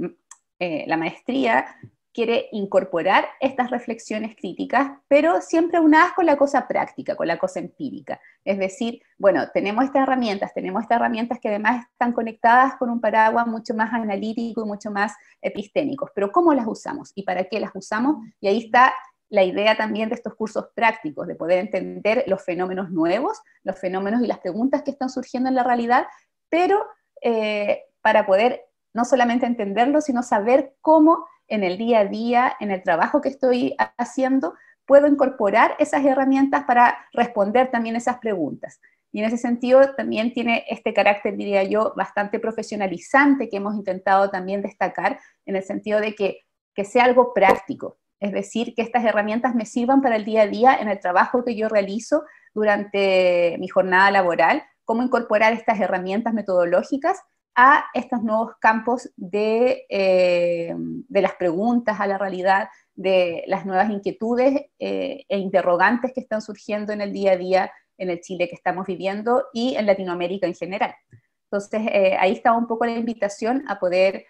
eh, maestría quiere incorporar estas reflexiones críticas, pero siempre unadas con la cosa práctica, con la cosa empírica. Es decir, bueno, tenemos estas herramientas, tenemos estas herramientas que además están conectadas con un paraguas mucho más analítico y mucho más epistémico, pero ¿cómo las usamos y para qué las usamos? Y ahí está la idea también de estos cursos prácticos, de poder entender los fenómenos nuevos, los fenómenos y las preguntas que están surgiendo en la realidad, pero eh, para poder no solamente entenderlos, sino saber cómo en el día a día, en el trabajo que estoy haciendo, puedo incorporar esas herramientas para responder también esas preguntas. Y en ese sentido también tiene este carácter, diría yo, bastante profesionalizante que hemos intentado también destacar, en el sentido de que, que sea algo práctico, es decir, que estas herramientas me sirvan para el día a día en el trabajo que yo realizo durante mi jornada laboral, cómo incorporar estas herramientas metodológicas a estos nuevos campos eh, de, las preguntas a la realidad, de las nuevas inquietudes eh, e interrogantes que están surgiendo en el día a día en el Chile que estamos viviendo y en Latinoamérica en general. Entonces, eh, ahí está un poco la invitación a poder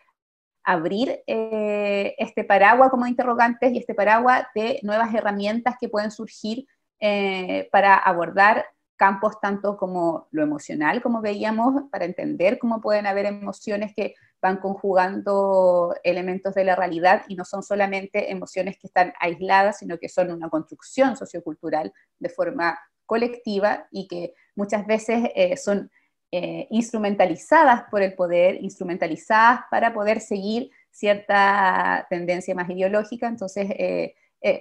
abrir este paraguas como interrogantes y este paraguas de nuevas herramientas que pueden surgir para abordar campos tanto como lo emocional, como veíamos, para entender cómo pueden haber emociones que van conjugando elementos de la realidad y no son solamente emociones que están aisladas, sino que son una construcción sociocultural de forma colectiva y que muchas veces eh, son eh, instrumentalizadas por el poder, instrumentalizadas para poder seguir cierta tendencia más ideológica. Entonces, eh,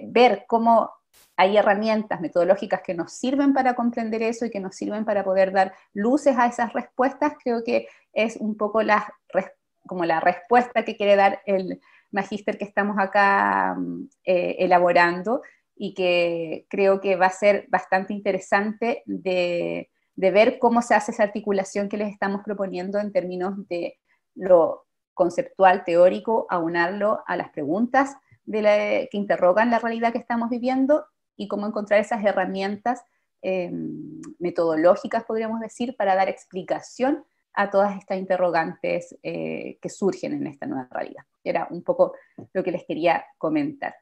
ver cómo hay herramientas metodológicas que nos sirven para comprender eso y que nos sirven para poder dar luces a esas respuestas, creo que es un poco la, como la respuesta que quiere dar el magíster que estamos acá mm, eh, elaborando y que creo que va a ser bastante interesante de, de ver cómo se hace esa articulación que les estamos proponiendo en términos de lo conceptual, teórico, aunarlo a las preguntas que interrogan la realidad que estamos viviendo y cómo encontrar esas herramientas em, metodológicas, podríamos decir, para dar explicación a todas estas interrogantes eh, que surgen en esta nueva realidad. Era un poco lo que les quería comentar.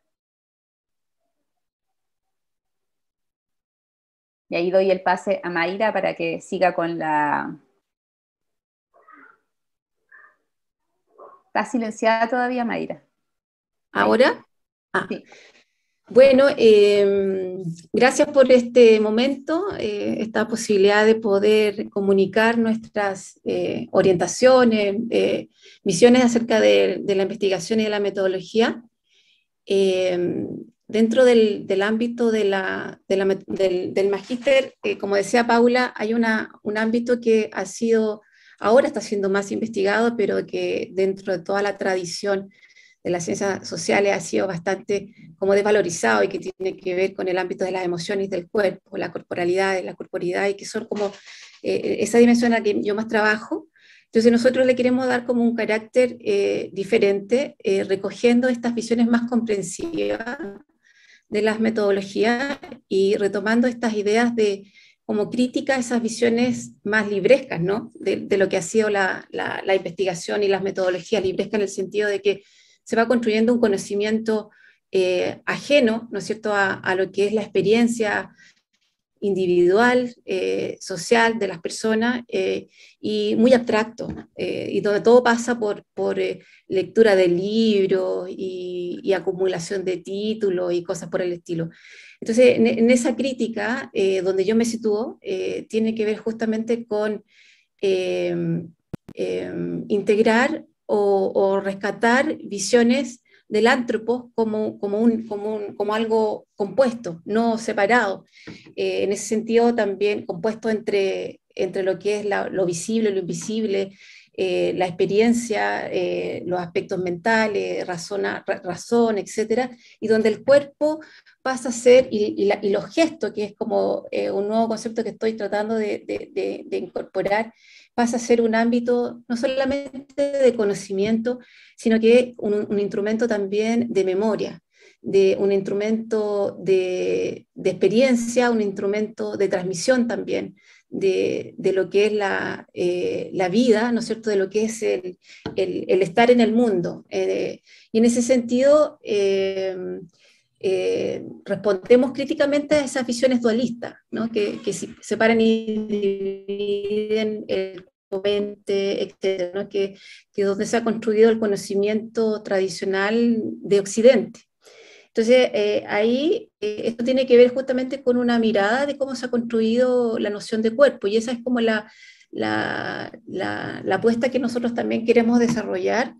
Y ahí doy el pase a Mayra para que siga con la... ¿Está silenciada todavía Mayra? ¿Ahora? Ah. Bueno, em, gracias por este momento, eh, esta posibilidad de poder comunicar nuestras eh, orientaciones, eh, misiones acerca de, la investigación y de la metodología. Em, dentro del, ámbito del, del, magíster, como decía Paula, hay un ámbito que ha sido, ahora está siendo más investigado, pero que dentro de toda la tradición de las ciencias sociales ha sido bastante como desvalorizado y que tiene que ver con el ámbito de las emociones del cuerpo, la corporalidad, la corporidad, y que son como eh, eh, esa dimensión a la que yo más trabajo. Entonces nosotros le queremos dar como un carácter eh, diferente, recogiendo estas visiones más comprensivas de las metodologías y retomando estas ideas de como crítica a esas visiones más librescas, ¿no? De, lo que ha sido la, la, la investigación y las metodologías librescas en el sentido de que se va construyendo un conocimiento eh, ajeno, ¿no es cierto?, a, lo que es la experiencia individual, eh, social de las personas eh, y muy abstracto, y donde todo pasa por, por lectura de libros y, acumulación de títulos y cosas por el estilo. Entonces, en, en esa crítica, donde yo me sitúo, tiene que ver justamente con integrar o, rescatar visiones del antropo como, un, como, algo compuesto, no separado. Eh, en ese sentido, también compuesto entre, entre lo que es lo visible, lo invisible, eh, la experiencia, eh, los aspectos mentales, razón razón, etc., y donde el cuerpo pasa a ser, y, los gestos, que es como un nuevo concepto que estoy tratando de incorporar, pasa a ser un ámbito no solamente de conocimiento, sino que un, instrumento también de memoria, de un instrumento de, experiencia, un instrumento de transmisión también de, lo que es eh, la, vida, ¿no es cierto?, de lo que es el, estar en el mundo. Eh, y en ese sentido, eh, eh, respondemos críticamente a esas visiones dualistas, que, que separan y dividen el mente, externo que, que donde se ha construido el conocimiento tradicional de Occidente. Entonces, eh, ahí eh, esto tiene que ver justamente con una mirada de cómo se ha construido la noción de cuerpo, y esa es como la, la apuesta que nosotros también queremos desarrollar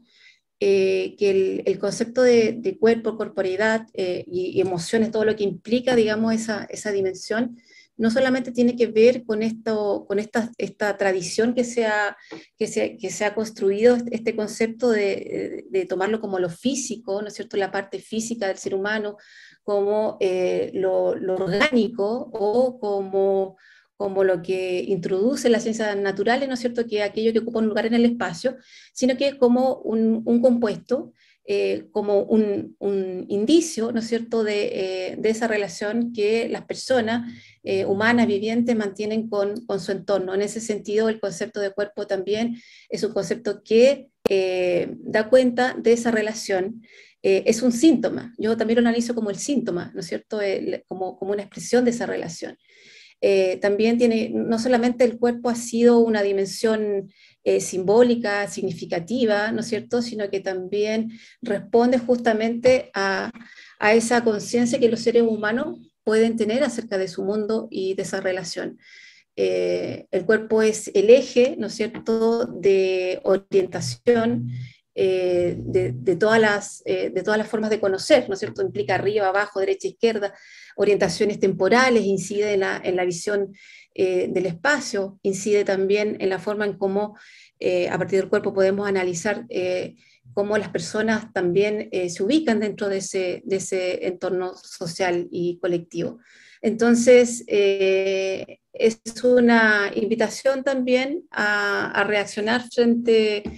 eh, que el, concepto de, cuerpo, corporalidad eh, y, emociones, todo lo que implica, digamos, esa, esa dimensión, no solamente tiene que ver con, esto, con esta, esta tradición que se, ha, que, se, que se ha construido, este, este concepto de, de, tomarlo como lo físico, ¿no es cierto?, la parte física del ser humano, como eh, lo, lo orgánico o como como lo que introduce las ciencias naturales, ¿no es cierto?, que aquello que ocupa un lugar en el espacio, sino que es como un, compuesto, eh, como un, indicio, ¿no es cierto?, de, eh, esa relación que las personas eh, humanas vivientes mantienen con, con, su entorno. En ese sentido, el concepto de cuerpo también es un concepto que da cuenta de esa relación. es un síntoma. Yo también lo analizo como el síntoma, ¿no es cierto? como, como, una expresión de esa relación. Eh, también tiene, no solamente el cuerpo ha sido una dimensión eh, simbólica, significativa, ¿no es cierto?, sino que también responde justamente a, esa conciencia que los seres humanos pueden tener acerca de su mundo y de esa relación. Eh, el cuerpo es el eje, ¿no es cierto?, de orientación de, todas las, de todas las formas de conocer, ¿no es cierto? Implica arriba, abajo, derecha, izquierda, orientaciones temporales, incide en la, visión eh, del espacio, incide también en la forma en cómo eh, a partir del cuerpo podemos analizar eh, cómo las personas también se ubican dentro de ese, ese, entorno social y colectivo. Entonces, es una invitación también a, a reaccionar frente a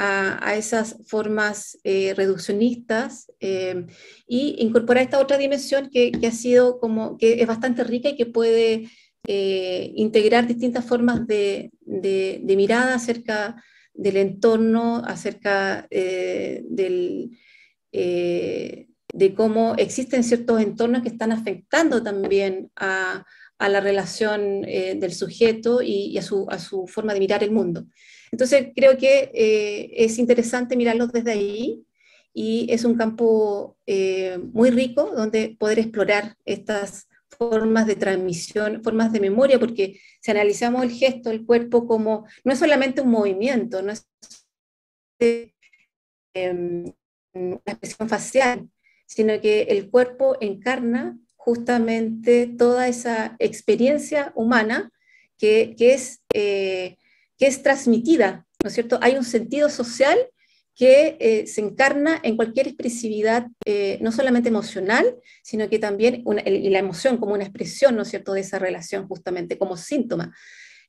a, esas formas eh, reduccionistas eh, y incorporar esta otra dimensión que, ha sido como que es bastante rica y que puede eh, integrar distintas formas de, mirada acerca del entorno, acerca de cómo existen ciertos entornos que están afectando también a, la relación del sujeto y, a, su, forma de mirar el mundo. Entonces creo que eh, es interesante mirarlos desde ahí y es un campo eh, muy rico donde poder explorar estas formas de transmisión, formas de memoria, porque si analizamos el gesto, el cuerpo como, no es solamente un movimiento, no es eh, una expresión facial, sino que el cuerpo encarna justamente toda esa experiencia humana que, es eh, que es transmitida, ¿no es cierto? Hay un sentido social que eh, se encarna en cualquier expresividad, eh, no solamente emocional, sino que también una, la emoción como una expresión, ¿no es cierto?, de esa relación justamente, como síntoma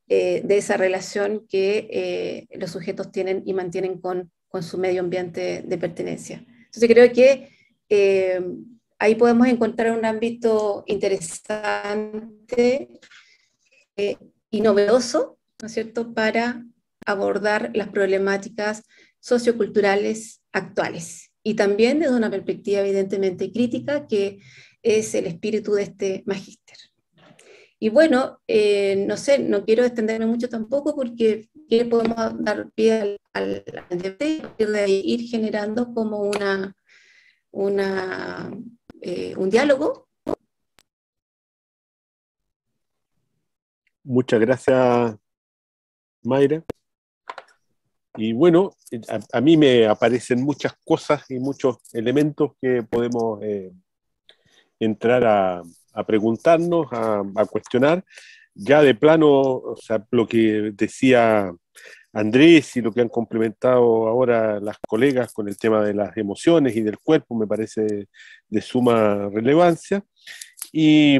eh, de esa relación que los sujetos tienen y mantienen con, con, su medio ambiente de pertenencia. Entonces creo que ahí podemos encontrar un ámbito interesante y novedoso cierto?, para abordar las problemáticas socioculturales actuales y también desde una perspectiva evidentemente crítica que es el espíritu de este magíster. Y bueno, eh, no sé, no quiero extenderme mucho tampoco porque podemos dar pie al, al ir generando como una, una eh, un diálogo. Muchas gracias, Mayra. Y bueno, a, mí me aparecen muchas cosas y muchos elementos que podemos eh, entrar a, preguntarnos, a, cuestionar. Ya de plano, sea, lo que decía Andrés y lo que han complementado ahora las colegas con el tema de las emociones y del cuerpo me parece de suma relevancia. Y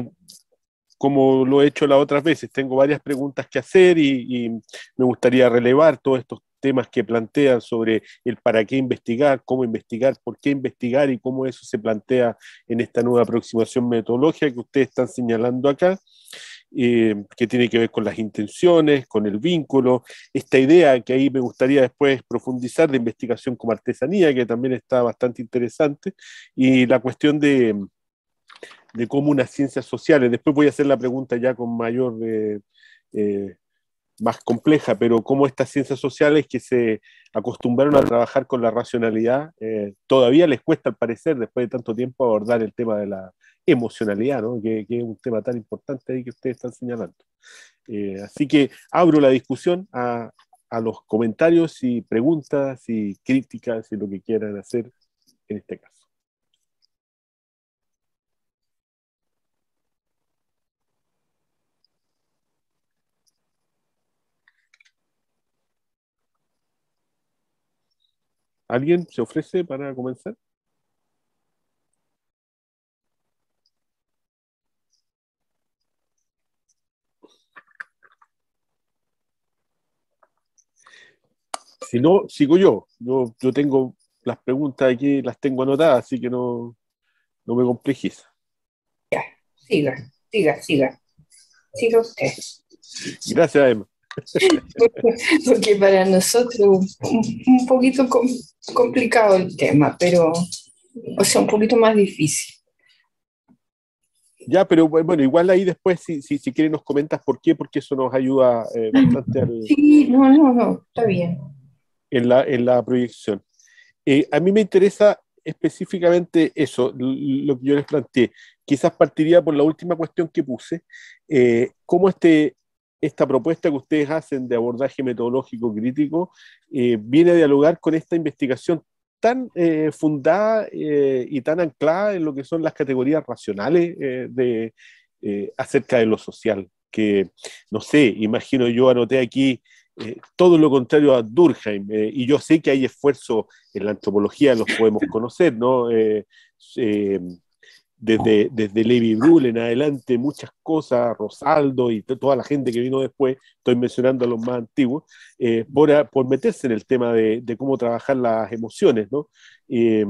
como lo he hecho las otras veces. Tengo varias preguntas que hacer y, me gustaría relevar todos estos temas que plantean sobre el para qué investigar, cómo investigar, por qué investigar y cómo eso se plantea en esta nueva aproximación metodológica que ustedes están señalando acá, eh, que tiene que ver con las intenciones, con el vínculo, esta idea que ahí me gustaría después profundizar de investigación como artesanía, que también está bastante interesante, y la cuestión de de cómo unas ciencias sociales, después voy a hacer la pregunta ya con mayor, eh, eh, más compleja, pero cómo estas ciencias sociales que se acostumbraron a trabajar con la racionalidad, eh, todavía les cuesta al parecer, después de tanto tiempo, abordar el tema de la emocionalidad, que, es un tema tan importante ahí que ustedes están señalando. así que abro la discusión a, a los comentarios y preguntas y críticas y lo que quieran hacer en este caso. ¿Alguien se ofrece para comenzar? Si no, sigo yo. Yo, tengo las preguntas aquí, las tengo anotadas, así que no, no me complejiza. Ya, siga, siga, siga. Siga usted. Gracias, Emma. porque, para nosotros un, poquito complicado el tema, pero, o sea, un poquito más difícil. Ya, pero bueno, igual ahí después, si, si, quieren, nos comentas por qué, porque eso nos ayuda eh, mm. bastante Sí, no, no, no, está bien. En la, en la proyección. Eh, a mí me interesa específicamente eso, lo que yo les planteé. Quizás partiría por la última cuestión que puse, eh, cómo este, esta propuesta que ustedes hacen de abordaje metodológico crítico eh, viene a dialogar con esta investigación tan eh, fundada eh, y tan anclada en lo que son las categorías racionales de, acerca de lo social. Que, no sé, imagino yo anoté aquí todo lo contrario a Durkheim. y yo sé que hay esfuerzo en la antropología, los podemos conocer, ¿no? desde, desde Levi Brule en adelante, muchas cosas, Rosaldo y toda la gente que vino después, estoy mencionando a los más antiguos, eh, por, por, meterse en el tema de, cómo trabajar las emociones, ¿no? Eh,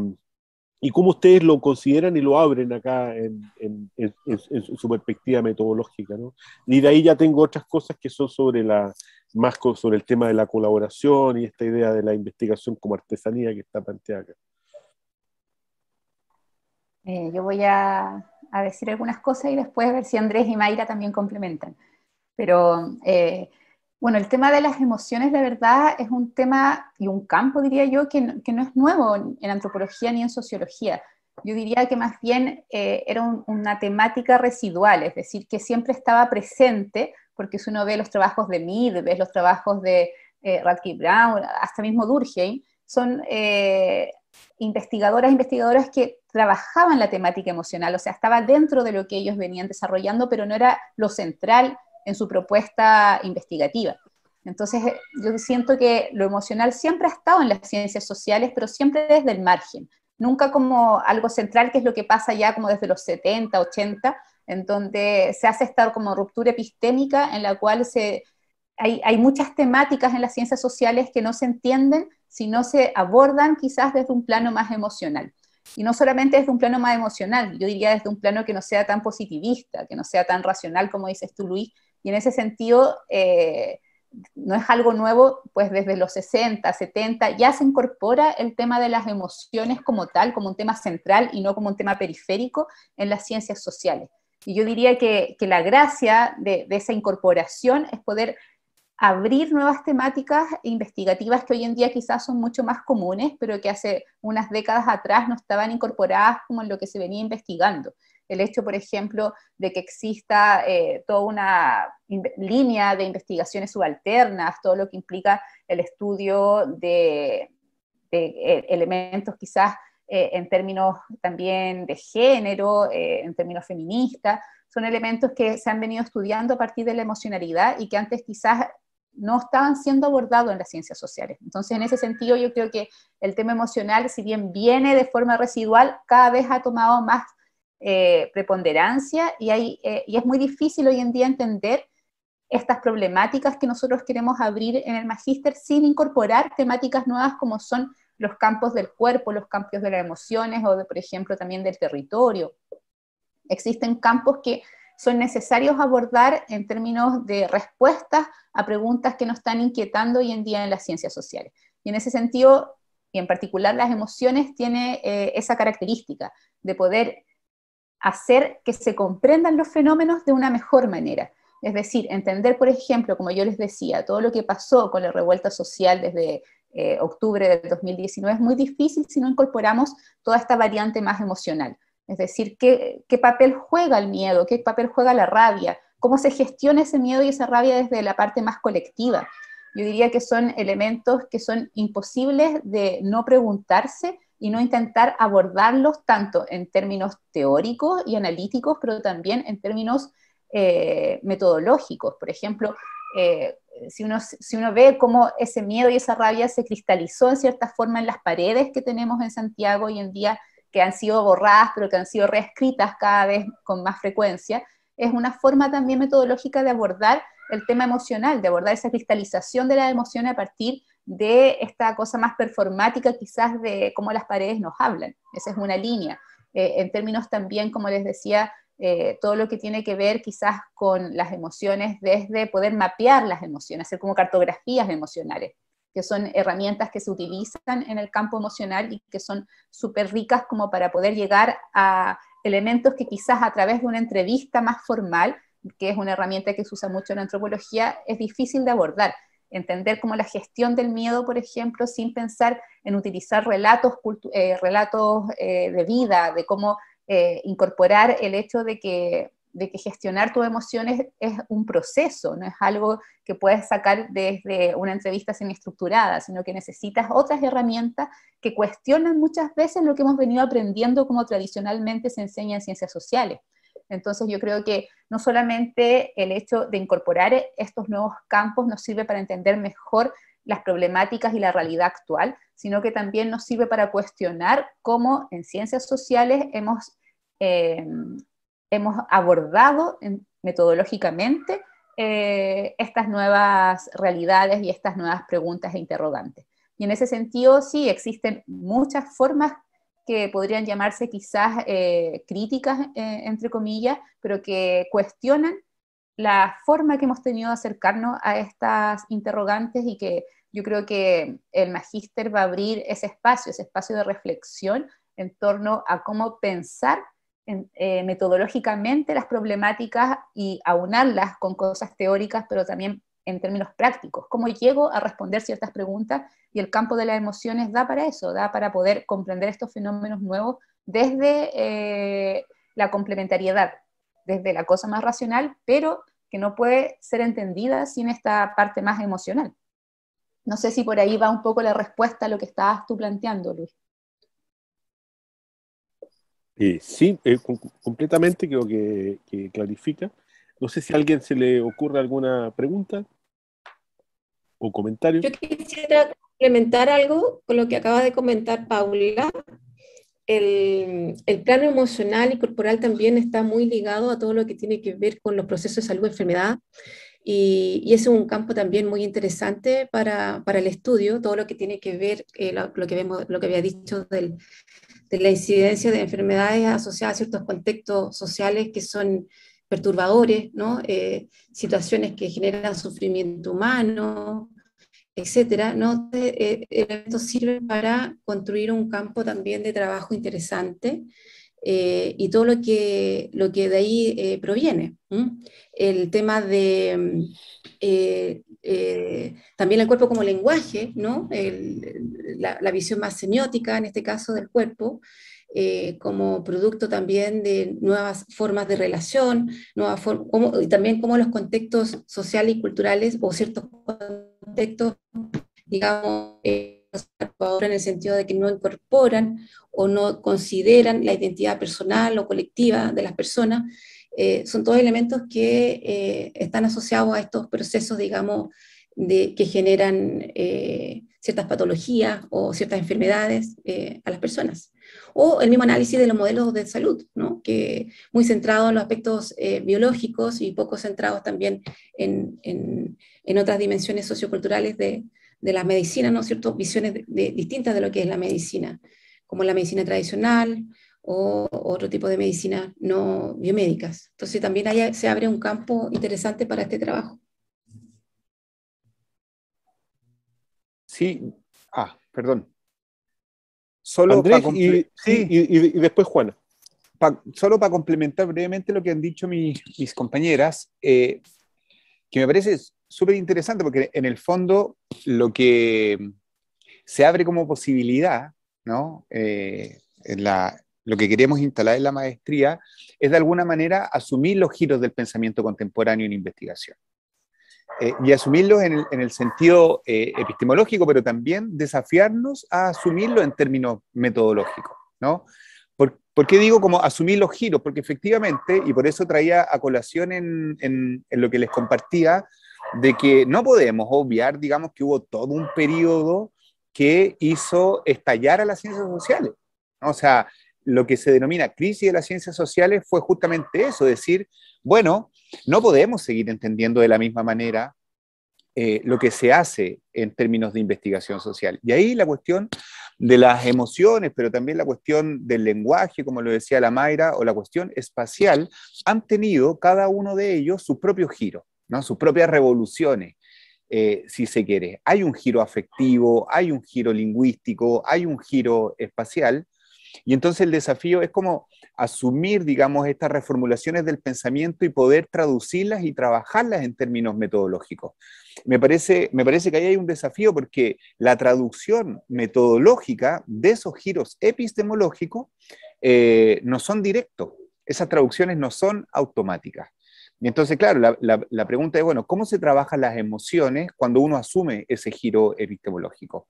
y cómo ustedes lo consideran y lo abren acá en, su perspectiva metodológica, ¿no? Y de ahí ya tengo otras cosas que son sobre la más sobre el tema de la colaboración y esta idea de la investigación como artesanía que está planteada acá. Eh, yo voy a, decir algunas cosas y después ver si Andrés y Mayra también complementan. Pero eh, bueno, el tema de las emociones de verdad es un tema y un campo, diría yo, que no, es nuevo en, antropología ni en sociología. Yo diría que más bien eh, era una temática residual, es decir, que siempre estaba presente, porque si uno ve los trabajos de Mead, ves los trabajos de eh, Radke Brown, hasta mismo Durkheim, son eh, investigadoras, investigadoras que trabajaban la temática emocional, o sea, estaba dentro de lo que ellos venían desarrollando, pero no era lo central en su propuesta investigativa. Entonces, eh, yo siento que lo emocional siempre ha estado en las ciencias sociales, pero siempre desde el margen, nunca como algo central, que es lo que pasa ya como desde los 70, 80, en donde se hace esta como ruptura epistémica en la cual se, hay, hay, muchas temáticas en las ciencias sociales que no se entienden si no se abordan quizás desde un plano más emocional. Y no solamente desde un plano más emocional, yo diría desde un plano que no sea tan positivista, que no sea tan racional como dices tú, Luis. Y en ese sentido, eh, no es algo nuevo, pues desde los 60, 70 ya se incorpora el tema de las emociones como tal, como un tema central y no como un tema periférico en las ciencias sociales. Y yo diría que, que la gracia de, de, esa incorporación es poder abrir nuevas temáticas investigativas que hoy en día quizás son mucho más comunes, pero que hace unas décadas atrás no estaban incorporadas como en lo que se venía investigando. El hecho, por ejemplo, de que exista eh, toda una línea de investigaciones subalternas, todo lo que implica el estudio de, de eh, elementos quizás eh, en términos también de género, en términos feministas, son elementos que se han venido estudiando a partir de la emocionalidad y que antes quizás no estaban siendo abordados en las ciencias sociales. Entonces, en ese sentido, yo creo que el tema emocional, si bien viene de forma residual, cada vez ha tomado más eh, preponderancia y, hay, eh, y es muy difícil hoy en día entender estas problemáticas que nosotros queremos abrir en el magíster sin incorporar temáticas nuevas como son los campos del cuerpo, los campos de las emociones o, por ejemplo, también del territorio. Existen campos que son necesarios abordar en términos de respuestas a preguntas que nos están inquietando hoy en día en las ciencias sociales. Y en ese sentido, y en particular las emociones, tiene eh, esa característica de poder hacer que se comprendan los fenómenos de una mejor manera. Es decir, entender, por ejemplo, como yo les decía, todo lo que pasó con la revuelta social desde eh, octubre del 2019 es muy difícil si no incorporamos toda esta variante más emocional. Es decir, ¿qué, papel juega el miedo, qué papel juega la rabia, cómo se gestiona ese miedo y esa rabia desde la parte más colectiva. Yo diría que son elementos que son imposibles de no preguntarse y no intentar abordarlos tanto en términos teóricos y analíticos, pero también en términos eh, metodológicos. Por ejemplo, eh, si, uno, si uno ve cómo ese miedo y esa rabia se cristalizó en cierta forma en las paredes que tenemos en Santiago hoy en día que han sido borradas, pero que han sido reescritas cada vez con más frecuencia, es una forma también metodológica de abordar el tema emocional, de abordar esa cristalización de la emoción a partir de esta cosa más performática quizás de cómo las paredes nos hablan. Esa es una línea. Eh, en términos también, como les decía, eh, todo lo que tiene que ver quizás con las emociones, desde poder mapear las emociones, hacer como cartografías emocionales que son herramientas que se utilizan en el campo emocional y que son súper ricas como para poder llegar a elementos que quizás a través de una entrevista más formal, que es una herramienta que se usa mucho en la antropología, es difícil de abordar. Entender como la gestión del miedo, por ejemplo, sin pensar en utilizar relatos, eh, relatos eh, de vida, de cómo eh, incorporar el hecho de que de que gestionar tus emociones es un proceso, no es algo que puedes sacar desde una entrevista semiestructurada, sino que necesitas otras herramientas que cuestionan muchas veces lo que hemos venido aprendiendo como tradicionalmente se enseña en ciencias sociales. Entonces yo creo que no solamente el hecho de incorporar estos nuevos campos nos sirve para entender mejor las problemáticas y la realidad actual, sino que también nos sirve para cuestionar cómo en ciencias sociales hemos eh, hemos abordado eh, metodológicamente eh, estas nuevas realidades y estas nuevas preguntas e interrogantes. Y en ese sentido, sí, existen muchas formas que podrían llamarse quizás eh, críticas, entre comillas, pero que cuestionan la forma que hemos tenido de acercarnos a estas interrogantes y que yo creo que el magíster va a abrir ese espacio, ese espacio de reflexión en torno a cómo pensar eh, metodológicamente las problemáticas y aunarlas con cosas teóricas, pero también en términos prácticos. ¿Cómo llego a responder ciertas preguntas? Y el campo de las emociones da para eso, da para poder comprender estos fenómenos nuevos desde eh, la complementariedad, desde la cosa más racional, pero que no puede ser entendida sin esta parte más emocional. No sé si por ahí va un poco la respuesta a lo que estabas tú planteando, Luis. Eh, sí, eh, completamente creo que, clarifica. No sé si a alguien se le ocurre alguna pregunta o comentario. Yo quisiera complementar algo con lo que acaba de comentar Paula. El, plano emocional y corporal también está muy ligado a todo lo que tiene que ver con los procesos de salud y enfermedad. Y, es un campo también muy interesante para, el estudio, todo lo que tiene que ver, eh, lo, que vemos, lo que había dicho del, de la incidencia de enfermedades asociadas a ciertos contextos sociales que son perturbadores, ¿no? Eh, situaciones que generan sufrimiento humano, etc. ¿no? Eh, eh, esto sirve para construir un campo también de trabajo interesante eh, y todo lo que, lo que de ahí eh, proviene. El tema de mm, eh, también el cuerpo como lenguaje, ¿no? la, visión más semiótica, en este caso, del cuerpo. como producto también de nuevas formas de relación, nuevas y también como los contextos sociales y culturales o ciertos contextos, digamos, en el sentido de que no incorporan o no consideran la identidad personal o colectiva de las personas, eh, son todos elementos que eh, están asociados a estos procesos, digamos, de, que generan eh, ciertas patologías o ciertas enfermedades a las personas. O el mismo análisis de los modelos de salud, ¿no? que muy centrado en los aspectos biológicos y poco centrados también en, en, en otras dimensiones socioculturales de, de la medicina, ¿no es cierto?, visiones distintas de lo que es la medicina, como la medicina tradicional o otro tipo de medicina no biomédicas. Entonces también ahí se abre un campo interesante para este trabajo. Sí, ah, perdón. Solo Andrés y, después Juan. solo para complementar brevemente lo que han dicho mis, compañeras, eh, que me parece súper interesante porque en el fondo lo que se abre como posibilidad, ¿no? Eh, lo que queremos instalar en la maestría es de alguna manera asumir los giros del pensamiento contemporáneo en investigación. Eh, y asumirlos en el, sentido eh, epistemológico, pero también desafiarnos a asumirlo en términos metodológicos, ¿no? ¿Por, qué digo como asumir los giros? Porque efectivamente, y por eso traía a colación en lo que les compartía, de que no podemos obviar, digamos, que hubo todo un periodo que hizo estallar a las ciencias sociales. O sea, lo que se denomina crisis de las ciencias sociales fue justamente eso, decir, bueno, no podemos seguir entendiendo de la misma manera eh, lo que se hace en términos de investigación social. Y ahí la cuestión de las emociones, pero también la cuestión del lenguaje, como lo decía la Mayra, o la cuestión espacial, han tenido cada uno de ellos su propio giro sus propias revoluciones, eh, si se quiere. Hay un giro afectivo, hay un giro lingüístico, hay un giro espacial, y entonces el desafío es como asumir, digamos, estas reformulaciones del pensamiento y poder traducirlas y trabajarlas en términos metodológicos. Me parece, me parece que ahí hay un desafío porque la traducción metodológica de esos giros epistemológicos eh, no son directos, esas traducciones no son automáticas. Y entonces, claro, la, pregunta es, bueno, ¿cómo se trabajan las emociones cuando uno asume ese giro epistemológico?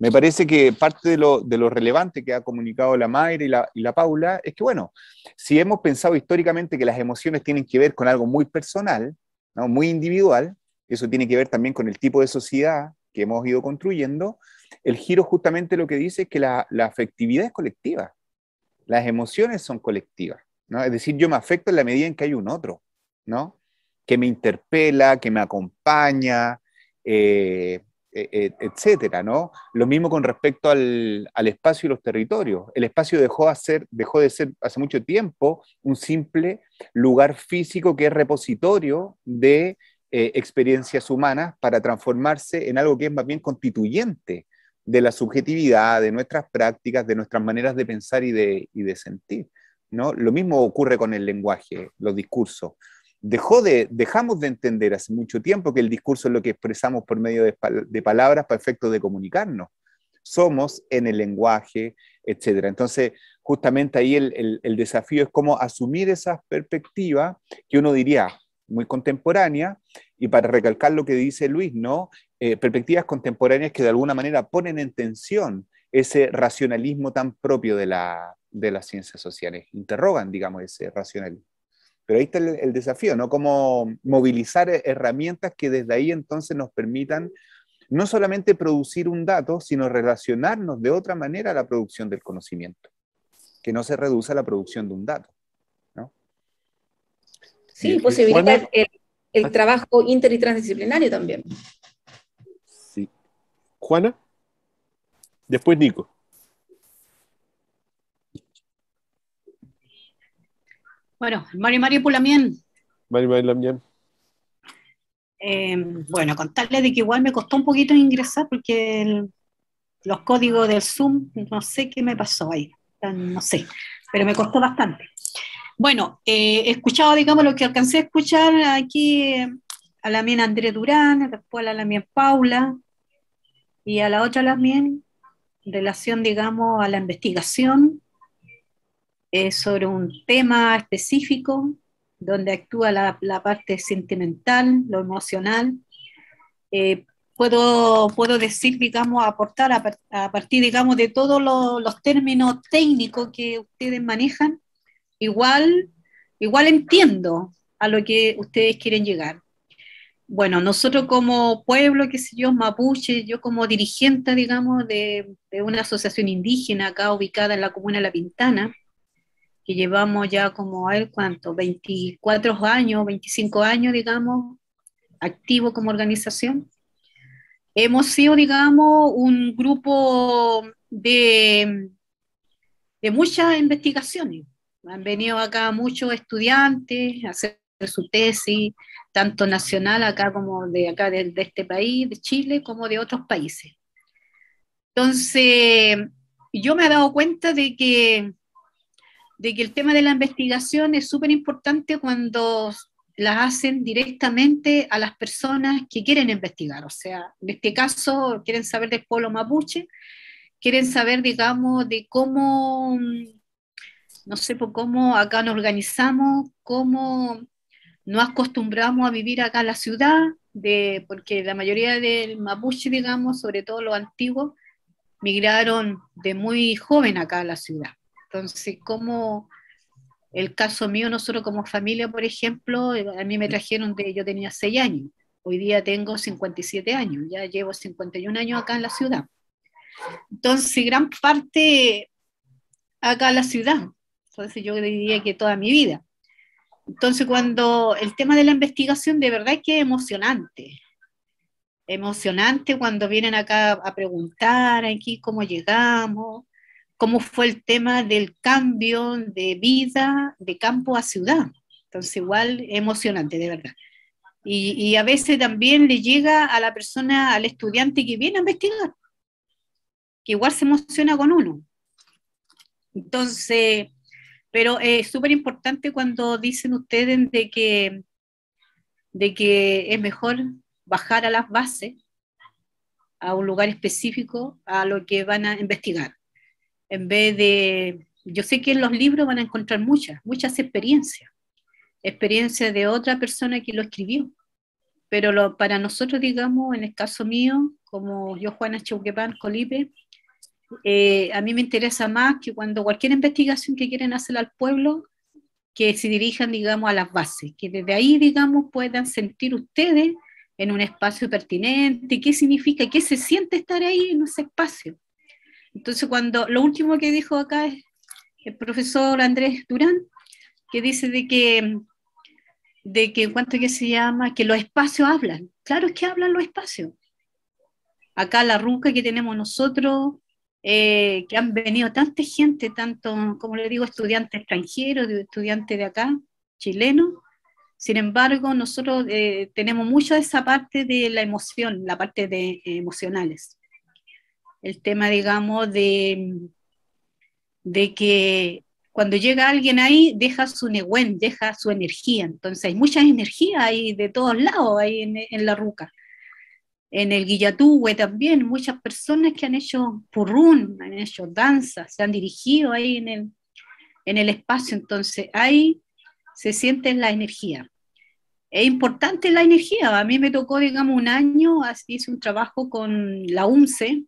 Me parece que parte de lo, relevante que ha comunicado la Mayra y la, Paula es que, bueno, si hemos pensado históricamente que las emociones tienen que ver con algo muy personal, ¿no? muy individual, eso tiene que ver también con el tipo de sociedad que hemos ido construyendo, el giro justamente lo que dice es que la, afectividad es colectiva, las emociones son colectivas, es decir, yo me afecto en la medida en que hay un otro que me interpela, que me acompaña, etc. Eh, e, e, etcétera, Lo mismo con respecto al, espacio y los territorios. El espacio dejó, de ser hace mucho tiempo un simple lugar físico que es repositorio de eh, experiencias humanas para transformarse en algo que es más bien constituyente de la subjetividad, de nuestras prácticas, de nuestras maneras de pensar y de, sentir. Lo mismo ocurre con el lenguaje, los discursos dejó de, dejamos de entender hace mucho tiempo que el discurso es lo que expresamos por medio de, palabras para efectos de comunicarnos. Somos en el lenguaje, etc. Entonces, justamente ahí el, desafío es cómo asumir esas perspectivas que uno diría muy contemporánea, y para recalcar lo que dice Luis, ¿no? Eh, perspectivas contemporáneas que de alguna manera ponen en tensión ese racionalismo tan propio de, la, de las ciencias sociales, interrogan, digamos, ese racionalismo. Pero ahí está el, desafío, ¿no? Cómo movilizar e-, herramientas que desde ahí entonces nos permitan no solamente producir un dato, sino relacionarnos de otra manera a la producción del conocimiento, que no se reduce a la producción de un dato. ¿no? Sí, posibilitar pues el, ah. trabajo inter y transdisciplinario también. Juana, después Nico. Bueno, Mario Mario Pulamien. Mario Mario eh, em, bueno, contarles de que igual me costó un poquito ingresar porque los códigos del Zoom, no sé qué me pasó ahí, no sé, pero me costó bastante. Bueno, eh, he escuchado, digamos, lo que alcancé a escuchar aquí eh, a la mía Andrés Durán, después a la mía Paula y a la otra la mía en relación, digamos, a la investigación es sobre un tema específico donde actúa la, parte sentimental, lo emocional. Eh, puedo, puedo decir, digamos, aportar a, partir, digamos, de todos los términos técnicos que ustedes manejan, igual, igual entiendo a lo que ustedes quieren llegar bueno, nosotros como pueblo, qué sé yo, mapuche, yo como dirigente, digamos, de, una asociación indígena acá ubicada en la comuna La Pintana, que llevamos ya como, a ver cuánto, 24 años, 25 años, digamos, activo como organización. Hemos sido, digamos, un grupo de, de muchas investigaciones. Han venido acá muchos estudiantes a hacer su tesis, tanto nacional acá como de acá de este país, de Chile, como de otros países. Entonces, yo me he dado cuenta de que de que el tema de la investigación es súper importante cuando la hacen directamente a las personas que quieren investigar. O sea, en este caso quieren saber del pueblo mapuche, quieren saber, digamos, de cómo, mm, no sé, por pues, cómo acá nos organizamos, cómo nos acostumbramos a vivir acá en la ciudad, de, porque la mayoría del mapuche, digamos, sobre todo los antiguos, migraron de muy joven acá a la ciudad. Entonces, como el caso mío, nosotros como familia, por ejemplo, eh, a mí me trajeron de, yo tenía 6 años, hoy día tengo 57 años, ya llevo 51 años acá en la ciudad. Entonces, gran parte acá en la ciudad, entonces yo diría que toda mi vida. Entonces, cuando el tema de la investigación de verdad es que es emocionante, emocionante cuando vienen acá a preguntar aquí cómo llegamos, cómo fue el tema del cambio de vida de campo a ciudad. Entonces, igual emocionante, de verdad. Y, a veces también le llega a la persona, al estudiante que viene a investigar, que igual se emociona con uno. Entonces, pero es súper importante cuando dicen ustedes de que, de que es mejor bajar a las bases, a un lugar específico, a lo que van a investigar en vez de, yo sé que en los libros van a encontrar muchas, muchas experiencias, experiencias de otra persona que lo escribió, pero lo, para nosotros, digamos, en el caso mío, como yo, Juana Chauquepán Colipe, eh, a mí me interesa más que cuando cualquier investigación que quieren hacer al pueblo, que se dirijan, digamos, a las bases, que desde ahí, digamos, puedan sentir ustedes en un espacio pertinente, qué significa, qué se siente estar ahí en ese espacio. Entonces, cuando lo último que dijo acá es el profesor Andrés Durán, que dice de que, de que, cuanto que se llama? Que los espacios hablan. Claro es que hablan los espacios. Acá la runca que tenemos nosotros, eh, que han venido tanta gente, tanto, como le digo, estudiantes extranjeros, estudiantes de acá, chilenos. Sin embargo, nosotros eh, tenemos mucho de esa parte de la emoción, la parte de eh, emocionales el tema, digamos, de, de que cuando llega alguien ahí, deja su negüen, deja su energía. Entonces hay mucha energía ahí de todos lados, ahí en, la ruca. En el Guillatúgue también, muchas personas que han hecho purrún, han hecho danza, se han dirigido ahí en el, en el espacio. Entonces ahí se siente la energía. Es importante la energía. A mí me tocó, digamos, un año, hice un trabajo con la UNCE,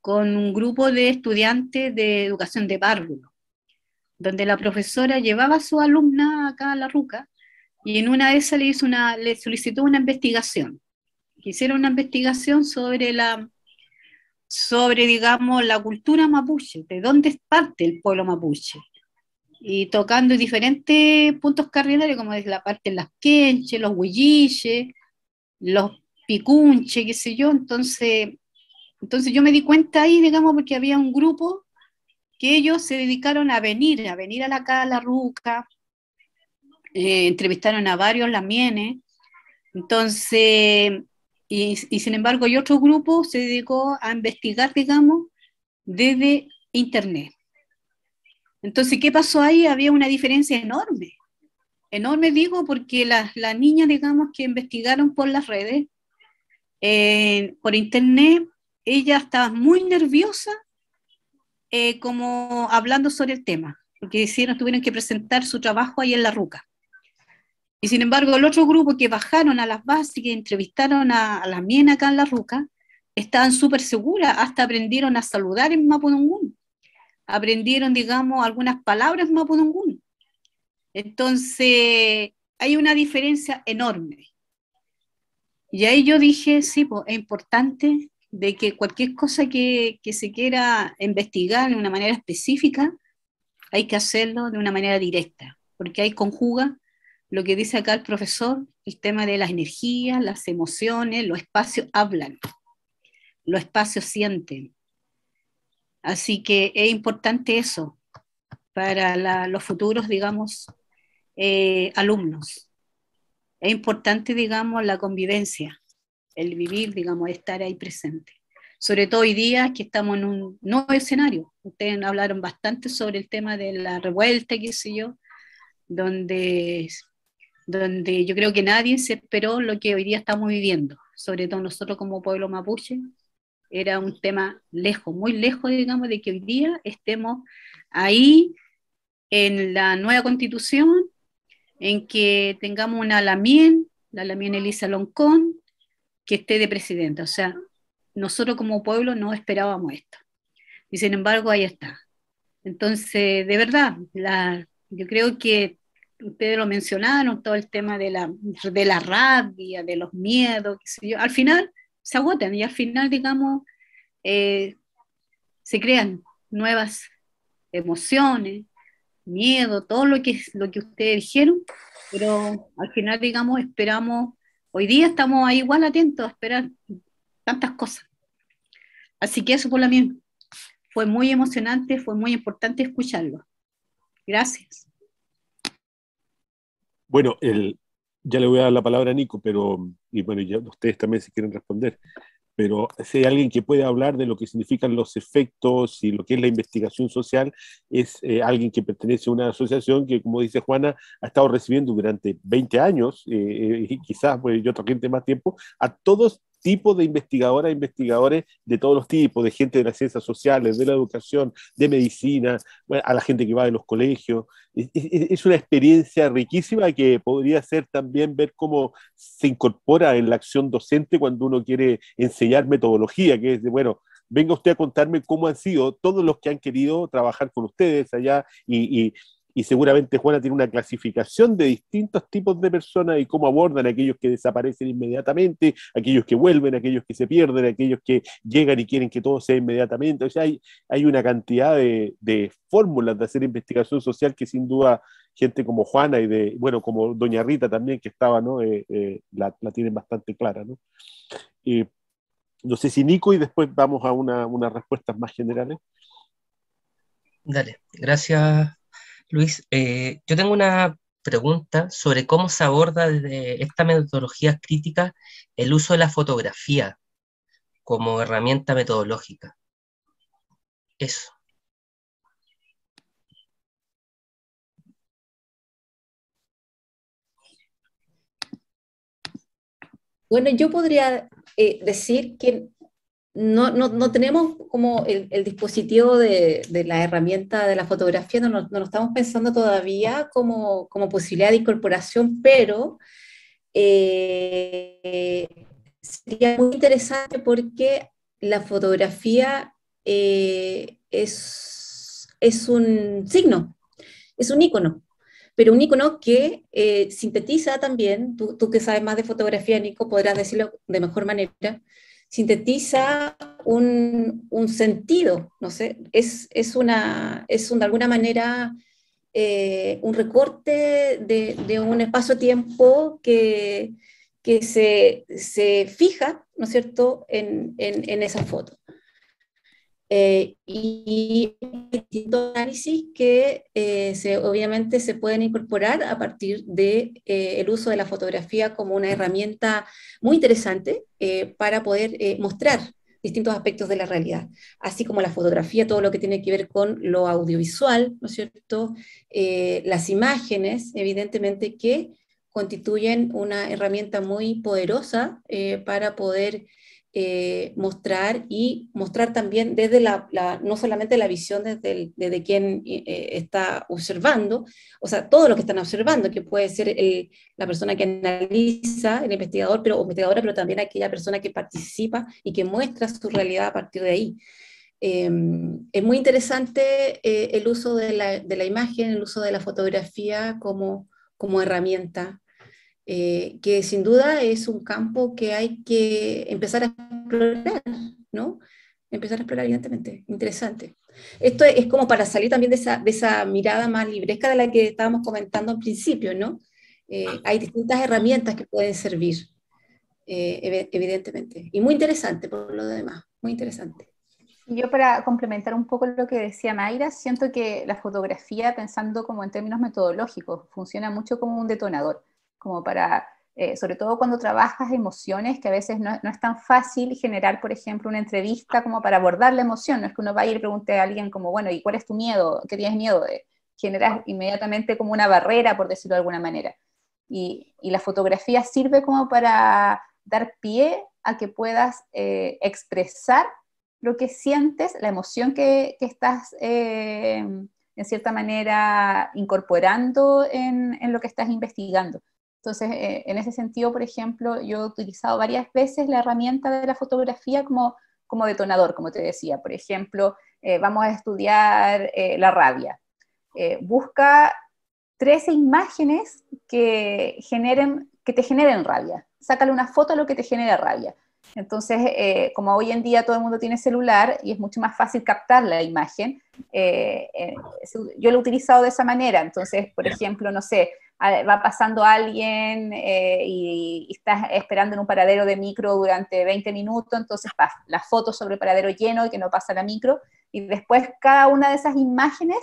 con un grupo de estudiantes de educación de párvulo, donde la profesora llevaba a su alumna acá a la ruca y en una de esas le, hizo una, le solicitó una investigación. Hicieron una investigación sobre la sobre, digamos, la cultura mapuche, de dónde parte el pueblo mapuche. Y tocando diferentes puntos cardinales, como es la parte de las quenches, los huilliches, los picunches, qué sé yo. Entonces, entonces yo me di cuenta ahí, digamos, porque había un grupo que ellos se dedicaron a venir, a venir a la Cala la Ruca, eh, entrevistaron a varios lamienes, entonces, y, sin embargo, y otro grupo se dedicó a investigar, digamos, desde Internet. Entonces, ¿qué pasó ahí? Había una diferencia enorme. Enorme digo porque las, niñas, digamos, que investigaron por las redes, eh, por Internet, ella estaba muy nerviosa, eh, como hablando sobre el tema, porque hicieron, tuvieron que presentar su trabajo ahí en la Ruca. Y sin embargo, el otro grupo que bajaron a las bases y que entrevistaron a, la mía acá en la Ruca, estaban súper seguras, hasta aprendieron a saludar en Mapudungún, aprendieron, digamos, algunas palabras en Mapudungún. Entonces, hay una diferencia enorme. Y ahí yo dije, sí, pues, es importante de que cualquier cosa que, se quiera investigar de una manera específica, hay que hacerlo de una manera directa, porque ahí conjuga lo que dice acá el profesor, el tema de las energías, las emociones, los espacios hablan, los espacios sienten. Así que es importante eso para los futuros, digamos, eh, alumnos. Es importante, digamos, la convivencia, el vivir, digamos, estar ahí presente. Sobre todo hoy día que estamos en un nuevo escenario. Ustedes hablaron bastante sobre el tema de la revuelta, qué sé yo, donde, donde yo creo que nadie se esperó lo que hoy día estamos viviendo, sobre todo nosotros como pueblo mapuche. Era un tema lejos, muy lejos, digamos, de que hoy día estemos ahí en la nueva constitución, en que tengamos una Lamien, la Lamien Elisa Loncón, que esté de presidente. O sea, nosotros como pueblo no esperábamos esto. Y sin embargo, ahí está. Entonces, de verdad, la, yo creo que ustedes lo mencionaron, todo el tema de la, de la rabia, de los miedos, al final se agotan y al final, digamos, eh, se crean nuevas emociones, miedo, todo lo que, lo que ustedes dijeron, pero al final, digamos, esperamos Hoy día estamos ahí igual atentos a esperar tantas cosas. Así que eso por la mía. Fue muy emocionante, fue muy importante escucharlo. Gracias. Bueno, ya le voy a dar la palabra a Nico, pero, y bueno, ya ustedes también si quieren responder pero si hay alguien que puede hablar de lo que significan los efectos y lo que es la investigación social, es eh, alguien que pertenece a una asociación que, como dice Juana, ha estado recibiendo durante 20 años, eh, eh, y quizás pues, yo toqué más tiempo, a todos Tipo de investigadoras e investigadores de todos los tipos, de gente de las ciencias sociales, de la educación, de medicina, a la gente que va de los colegios. Es, una experiencia riquísima que podría ser también ver cómo se incorpora en la acción docente cuando uno quiere enseñar metodología, que es de, bueno, venga usted a contarme cómo han sido todos los que han querido trabajar con ustedes allá y y seguramente Juana tiene una clasificación de distintos tipos de personas y cómo abordan aquellos que desaparecen inmediatamente, aquellos que vuelven, aquellos que se pierden, aquellos que llegan y quieren que todo sea inmediatamente. O sea, hay, hay una cantidad de, fórmulas de hacer investigación social que sin duda gente como Juana y de, bueno, como Doña Rita también que estaba, ¿no? Eh, eh, la, tienen bastante clara, ¿no? no sé si Nico y después vamos a unas respuestas más generales. Dale, gracias Luis, eh, yo tengo una pregunta sobre cómo se aborda desde esta metodología crítica el uso de la fotografía como herramienta metodológica. Eso. Bueno, yo podría eh, decir que no, no, no, tenemos como el, el dispositivo de, de, la herramienta de la fotografía, no, no, lo estamos pensando todavía como, como posibilidad de incorporación, pero eh, sería muy interesante porque la fotografía eh, es, es un signo, es un icono pero un icono que eh, sintetiza también, tú, tú, que sabes más de fotografía, Nico, podrás decirlo de mejor manera, sintetiza un, sentido, no sé, es, es una, es de alguna manera eh, un recorte de, de un espacio-tiempo que, que se, se, fija, ¿no es cierto?, en, en, en esa foto. Eh, y distintos análisis que eh, se, obviamente se pueden incorporar a partir del de, eh, el uso de la fotografía como una herramienta muy interesante para poder mostrar distintos aspectos de la realidad, así como la fotografía, todo lo que tiene que ver con lo audiovisual, ¿no es cierto? las imágenes, evidentemente, que constituyen una herramienta muy poderosa para poder eh, mostrar y mostrar también desde la, no solamente la visión desde, quien eh, eh, está observando, o sea, todo lo que están observando, que puede ser la persona que analiza, el investigador pero, o investigadora, pero también aquella persona que participa y que muestra su realidad a partir de ahí. Em, es muy interesante el uso de la, imagen, el uso de la fotografía como, como herramienta eh, que sin duda es un campo que hay que empezar a explorar, ¿no? Empezar a explorar, evidentemente. Interesante. Esto es como para salir también de esa, mirada más libresca de la que estábamos comentando al principio, ¿no? Eh, ah. hay distintas herramientas que pueden servir, eh, evidentemente. Y muy interesante por lo demás, muy interesante. Yo para complementar un poco lo que decía Mayra, siento que la fotografía, pensando como en términos metodológicos, funciona mucho como un detonador como para, eh, sobre todo cuando trabajas emociones, que a veces no, no, es tan fácil generar, por ejemplo, una entrevista como para abordar la emoción, no es que uno vaya y pregunte a alguien como, bueno, ¿y cuál es tu miedo? ¿Qué tienes miedo de? Eh, generas inmediatamente como una barrera, por decirlo de alguna manera. Y, y la fotografía sirve como para dar pie a que puedas eh, expresar lo que sientes, la emoción que, que estás en cierta manera incorporando en, en, lo que estás investigando. Entonces, eh, en ese sentido, por ejemplo, yo he utilizado varias veces la herramienta de la fotografía como, como detonador, como te decía. Por ejemplo, eh, vamos a estudiar eh, la rabia. busca 13 imágenes que, generen, que te generen rabia. Sácale una foto a lo que te genera rabia. Entonces, como hoy en día todo el mundo tiene celular y es mucho más fácil captar la imagen, yo lo he utilizado de esa manera. Entonces, por ejemplo, no sé, va pasando alguien eh, y, estás esperando en un paradero de micro durante 20 minutos, entonces paf, las fotos sobre el paradero lleno y que no pasa la micro, y después cada una de esas imágenes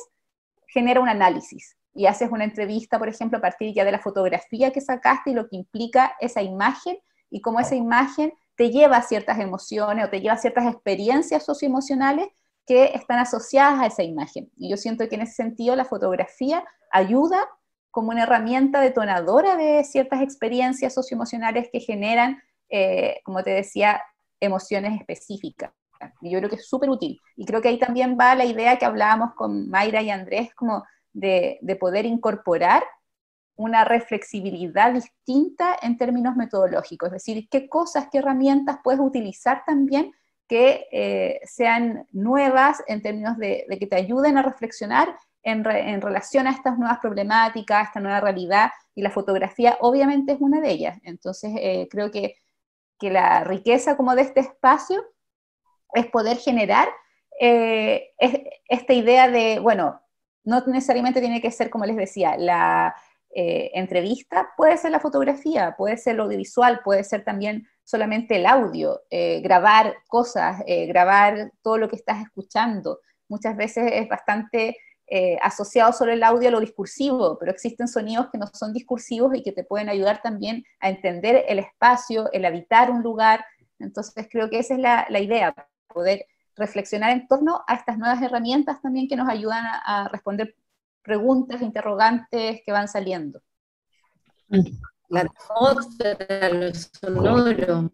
genera un análisis y haces una entrevista, por ejemplo, a partir ya de la fotografía que sacaste y lo que implica esa imagen y cómo esa imagen te lleva a ciertas emociones o te lleva a ciertas experiencias socioemocionales que están asociadas a esa imagen. Y yo siento que en ese sentido la fotografía ayuda como una herramienta detonadora de ciertas experiencias socioemocionales que generan, eh, como te decía, emociones específicas. Y yo creo que es súper útil. Y creo que ahí también va la idea que hablábamos con Mayra y Andrés, como de, poder incorporar una reflexibilidad distinta en términos metodológicos, es decir, qué cosas, qué herramientas puedes utilizar también que eh, sean nuevas en términos de, que te ayuden a reflexionar en, relación a estas nuevas problemáticas, a esta nueva realidad, y la fotografía obviamente es una de ellas. Entonces, eh, creo que, la riqueza como de este espacio es poder generar eh, esta idea de, bueno, no necesariamente tiene que ser, como les decía, la eh, entrevista, puede ser la fotografía, puede ser lo audiovisual, puede ser también solamente el audio, grabar cosas, grabar todo lo que estás escuchando. Muchas veces es bastante eh, asociado sobre el audio a lo discursivo, pero existen sonidos que no son discursivos y que te pueden ayudar también a entender el espacio, el habitar un lugar. Entonces creo que esa es la, idea, poder reflexionar en torno a estas nuevas herramientas también que nos ayudan a, responder preguntas, interrogantes que van saliendo. La atmósfera, lo sonoro,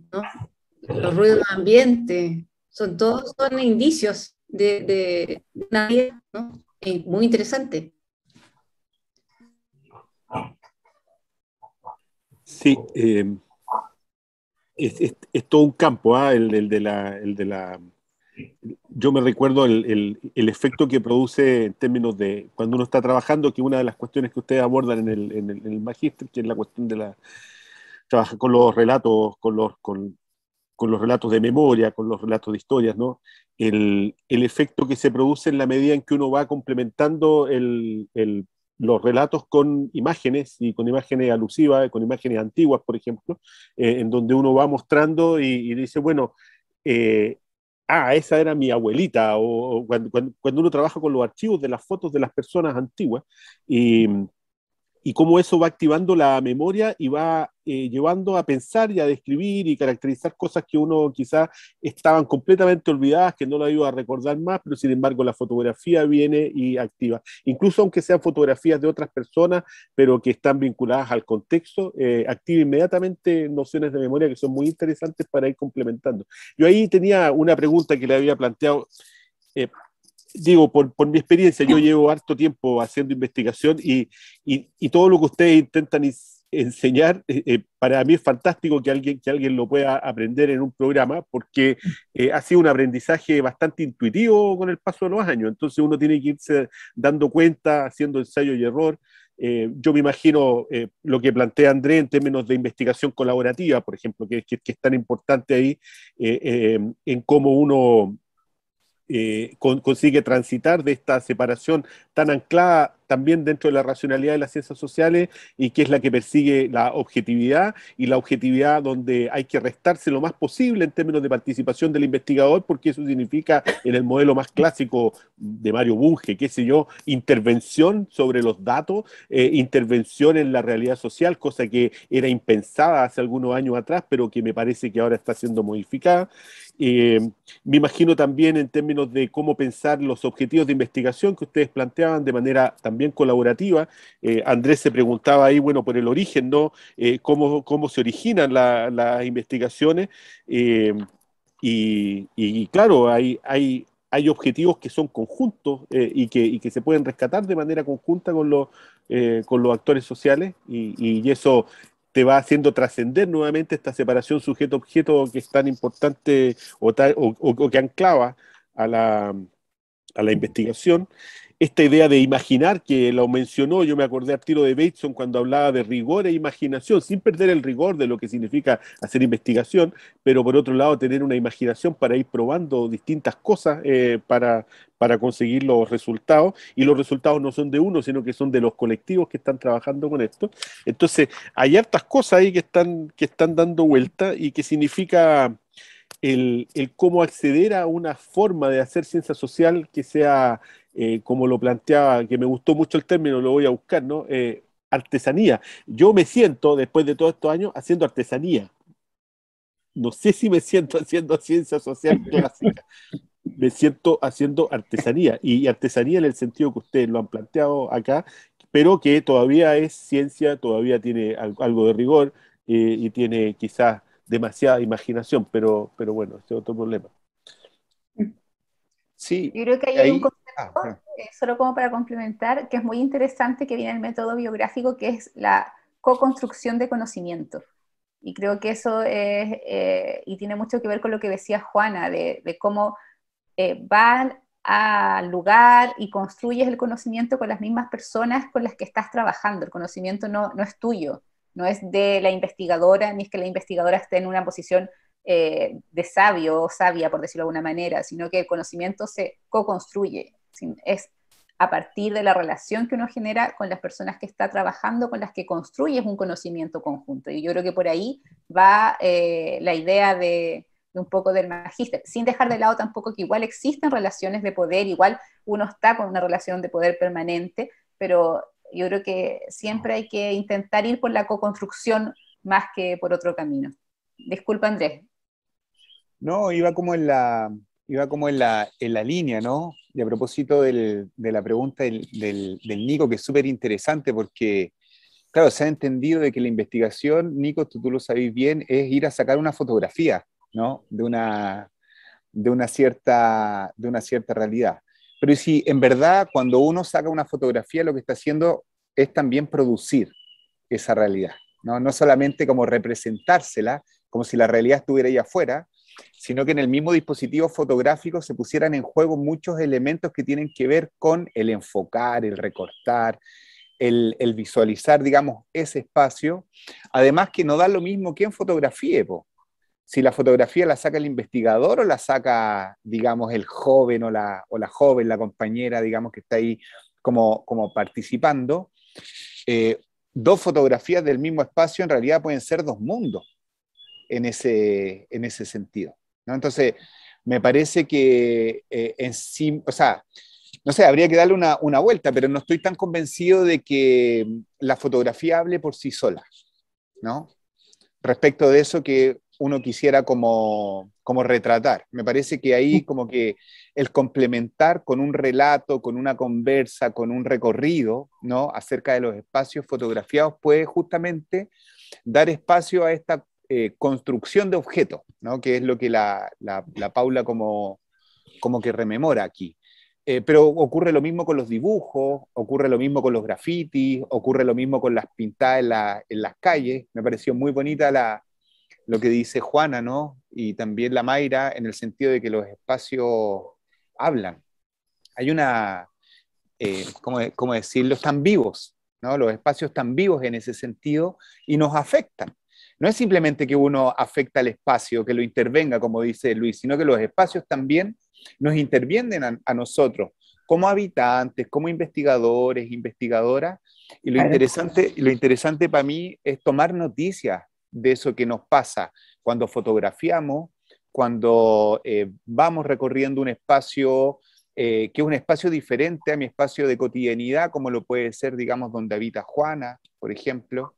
los ruidos ambiente, son todos son indicios de, de una vida, ¿no? muy interesante. Sí, eh, es, todo un campo, ¿ah? el, de la, de la, Yo me recuerdo el, efecto que produce en términos de cuando uno está trabajando, que una de las cuestiones que ustedes abordan en el, en, magíster, que es la cuestión de la... Trabajar con los relatos, con los, con, con los relatos de memoria, con los relatos de historias, ¿no? El, efecto que se produce en la medida en que uno va complementando el, los relatos con imágenes y con imágenes alusivas, con imágenes antiguas, por ejemplo, eh, en donde uno va mostrando y, dice, bueno, eh, ah, esa era mi abuelita, o, cuando, cuando, uno trabaja con los archivos de las fotos de las personas antiguas y y cómo eso va activando la memoria y va eh, llevando a pensar y a describir y caracterizar cosas que uno quizás estaban completamente olvidadas, que no lo ha ido a recordar más, pero sin embargo la fotografía viene y activa. Incluso aunque sean fotografías de otras personas, pero que están vinculadas al contexto, eh, activa inmediatamente nociones de memoria que son muy interesantes para ir complementando. Yo ahí tenía una pregunta que le había planteado. Eh, digo, por, por, mi experiencia, yo mm. llevo harto tiempo haciendo investigación y, y, y todo lo que ustedes intentan enseñar, eh, eh, para mí es fantástico que alguien, que alguien lo pueda aprender en un programa, porque eh, ha sido un aprendizaje bastante intuitivo con el paso de los años, entonces uno tiene que irse dando cuenta, haciendo ensayo y error. yo me imagino lo que plantea André en términos de investigación colaborativa, por ejemplo, que, que, que es tan importante ahí en cómo uno eh, consigue transitar de esta separación tan anclada también dentro de la racionalidad de las ciencias sociales y que es la que persigue la objetividad y la objetividad donde hay que restarse lo más posible en términos de participación del investigador porque eso significa en el modelo más clásico de Mario Bunge, qué sé yo, intervención sobre los datos, eh, intervención en la realidad social, cosa que era impensada hace algunos años atrás, pero que me parece que ahora está siendo modificada. Eh, me imagino también en términos de cómo pensar los objetivos de investigación que ustedes planteaban de manera también también colaborativa. Eh, Andrés se preguntaba ahí, bueno, por el origen, ¿no? Eh, cómo, cómo, se originan las investigaciones. Eh, y, claro, hay, hay, hay objetivos que son conjuntos y que, se pueden rescatar de manera conjunta con los, con los actores sociales y, eso te va haciendo trascender nuevamente esta separación sujeto-objeto que es tan importante o, que anclaba a la, a la investigación esta idea de imaginar que lo mencionó, yo me acordé a tiro de Bateson cuando hablaba de rigor e imaginación, sin perder el rigor de lo que significa hacer investigación, pero por otro lado tener una imaginación para ir probando distintas cosas eh, para, para conseguir los resultados, y los resultados no son de uno, sino que son de los colectivos que están trabajando con esto. Entonces, hay hartas cosas ahí que están, que están dando vuelta y que significa... El, el, cómo acceder a una forma de hacer ciencia social que sea eh, como lo planteaba, que me gustó mucho el término, lo voy a buscar, ¿no? Eh, artesanía. Yo me siento, después de todos estos años, haciendo artesanía. No sé si me siento haciendo ciencia social clásica. Me siento haciendo artesanía. Y artesanía en el sentido que ustedes lo han planteado acá, pero que todavía es ciencia, todavía tiene algo de rigor eh, y tiene quizás demasiada imaginación, pero, pero bueno, ese es otro problema. Mm. Sí. creo que hay Ah, solo como para complementar, que es muy interesante que viene el método biográfico, que es la co-construcción de conocimiento. Y creo que eso es, eh, y tiene mucho que ver con lo que decía Juana, de, cómo eh, van al lugar y construyes el conocimiento con las mismas personas con las que estás trabajando. El conocimiento no, no es tuyo, no es de la investigadora, ni es que la investigadora esté en una posición eh, de sabio o sabia, por decirlo de alguna manera, sino que el conocimiento se co-construye es a partir de la relación que uno genera con las personas que está trabajando, con las que construyes un conocimiento conjunto. Y yo creo que por ahí va eh, la idea de, un poco del magister, sin dejar de lado tampoco que igual existen relaciones de poder, igual uno está con una relación de poder permanente, pero yo creo que siempre hay que intentar ir por la co-construcción más que por otro camino. Disculpa, Andrés. No, iba como en la, iba como en la línea, ¿no? Y a propósito de la pregunta del, Nico, que es súper interesante porque, claro, se ha entendido de que la investigación, Nico, tú, lo sabéis bien, es ir a sacar una fotografía, ¿no? De una, de una, cierta, de una cierta realidad. Pero si en verdad cuando uno saca una fotografía lo que está haciendo es también producir esa realidad, ¿no? no solamente como representársela, como si la realidad estuviera ahí afuera, sino que en el mismo dispositivo fotográfico se pusieran en juego muchos elementos que tienen que ver con el enfocar, el recortar, el, visualizar, digamos, ese espacio. Además que no da lo mismo quién en po. si la fotografía la saca el investigador o la saca, digamos, el joven o la, joven, la compañera, digamos, que está ahí como, participando. Eh, dos fotografías del mismo espacio en realidad pueden ser dos mundos en ese, en ese sentido. Entonces, me parece que eh, en sí, o sea, no sé, habría que darle una, una, vuelta, pero no estoy tan convencido de que la fotografía hable por sí sola, ¿no? Respecto de eso que uno quisiera como, como retratar. Me parece que ahí como que el complementar con un relato, con una conversa, con un recorrido, ¿no? Acerca de los espacios fotografiados puede justamente dar espacio a esta eh, construcción de objetos, que es lo que la, Paula como, como que rememora aquí. Eh, pero ocurre lo mismo con los dibujos, ocurre lo mismo con los grafitis, ocurre lo mismo con las pintadas en, las calles. Me pareció muy bonita la, lo que dice Juana, ¿no? Y también la Mayra, en el sentido de que los espacios hablan. Hay una, eh, ¿cómo, ¿cómo, decirlo? Están vivos, ¿no? Los espacios están vivos en ese sentido y nos afectan no es simplemente que uno afecta al espacio, que lo intervenga, como dice Luis, sino que los espacios también nos intervienen a, nosotros, como habitantes, como investigadores, investigadoras. Y lo interesante, lo interesante para mí es tomar noticias de eso que nos pasa cuando fotografiamos, cuando eh, vamos recorriendo un espacio eh, que es un espacio diferente a mi espacio de cotidianidad, como lo puede ser, digamos, donde habita Juana, por ejemplo,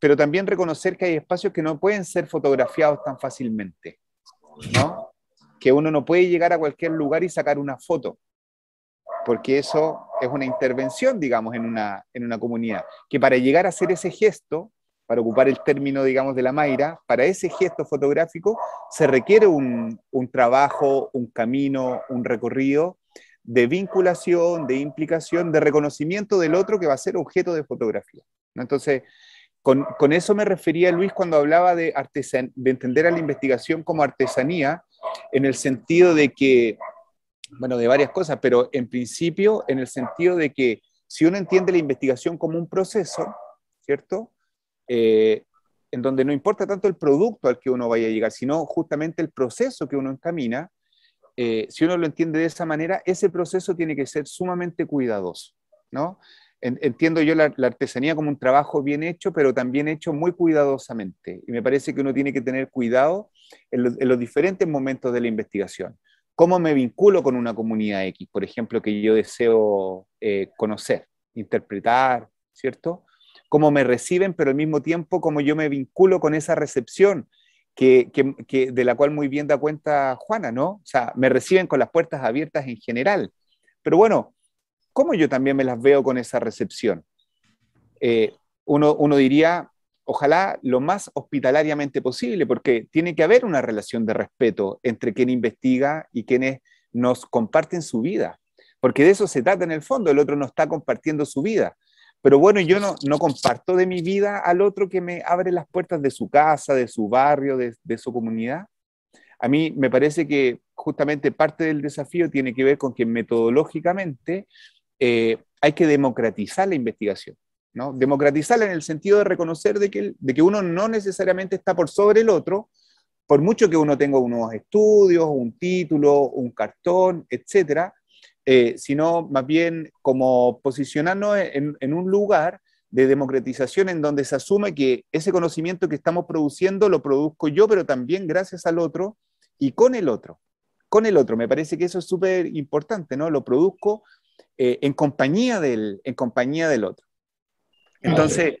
pero también reconocer que hay espacios que no pueden ser fotografiados tan fácilmente, ¿no? Que uno no puede llegar a cualquier lugar y sacar una foto, porque eso es una intervención, digamos, en una, en una comunidad, que para llegar a hacer ese gesto, para ocupar el término, digamos, de la Mayra, para ese gesto fotográfico se requiere un, un trabajo, un camino, un recorrido de vinculación, de implicación, de reconocimiento del otro que va a ser objeto de fotografía. Entonces, con, eso me refería Luis cuando hablaba de, entender a la investigación como artesanía, en el sentido de que, bueno, de varias cosas, pero en principio en el sentido de que si uno entiende la investigación como un proceso, ¿cierto? Eh, en donde no importa tanto el producto al que uno vaya a llegar, sino justamente el proceso que uno encamina, eh, si uno lo entiende de esa manera, ese proceso tiene que ser sumamente cuidadoso, ¿no? entiendo yo la, artesanía como un trabajo bien hecho, pero también hecho muy cuidadosamente. Y me parece que uno tiene que tener cuidado en, los diferentes momentos de la investigación. ¿Cómo me vinculo con una comunidad X, por ejemplo, que yo deseo eh, conocer, interpretar, ¿cierto? ¿Cómo me reciben, pero al mismo tiempo cómo yo me vinculo con esa recepción? Que, de la cual muy bien da cuenta Juana, ¿no? O sea, me reciben con las puertas abiertas en general. Pero bueno, ¿cómo yo también me las veo con esa recepción? Eh, uno, diría, ojalá lo más hospitalariamente posible, porque tiene que haber una relación de respeto entre quien investiga y quienes nos comparten su vida, porque de eso se trata en el fondo, el otro no está compartiendo su vida. Pero bueno, yo no, comparto de mi vida al otro que me abre las puertas de su casa, de su barrio, de, de su comunidad. A mí me parece que justamente parte del desafío tiene que ver con que metodológicamente eh, hay que democratizar la investigación. ¿no? Democratizarla en el sentido de reconocer de que, de que uno no necesariamente está por sobre el otro, por mucho que uno tenga unos estudios, un título, un cartón, etcétera, eh, sino más bien como posicionarnos e, en, en, un lugar de democratización en donde se asume que ese conocimiento que estamos produciendo lo produzco yo, pero también gracias al otro y con el otro. Con el otro, me parece que eso es súper importante, ¿no? Lo produzco eh, en, compañía del, en compañía del otro. Ah, Entonces,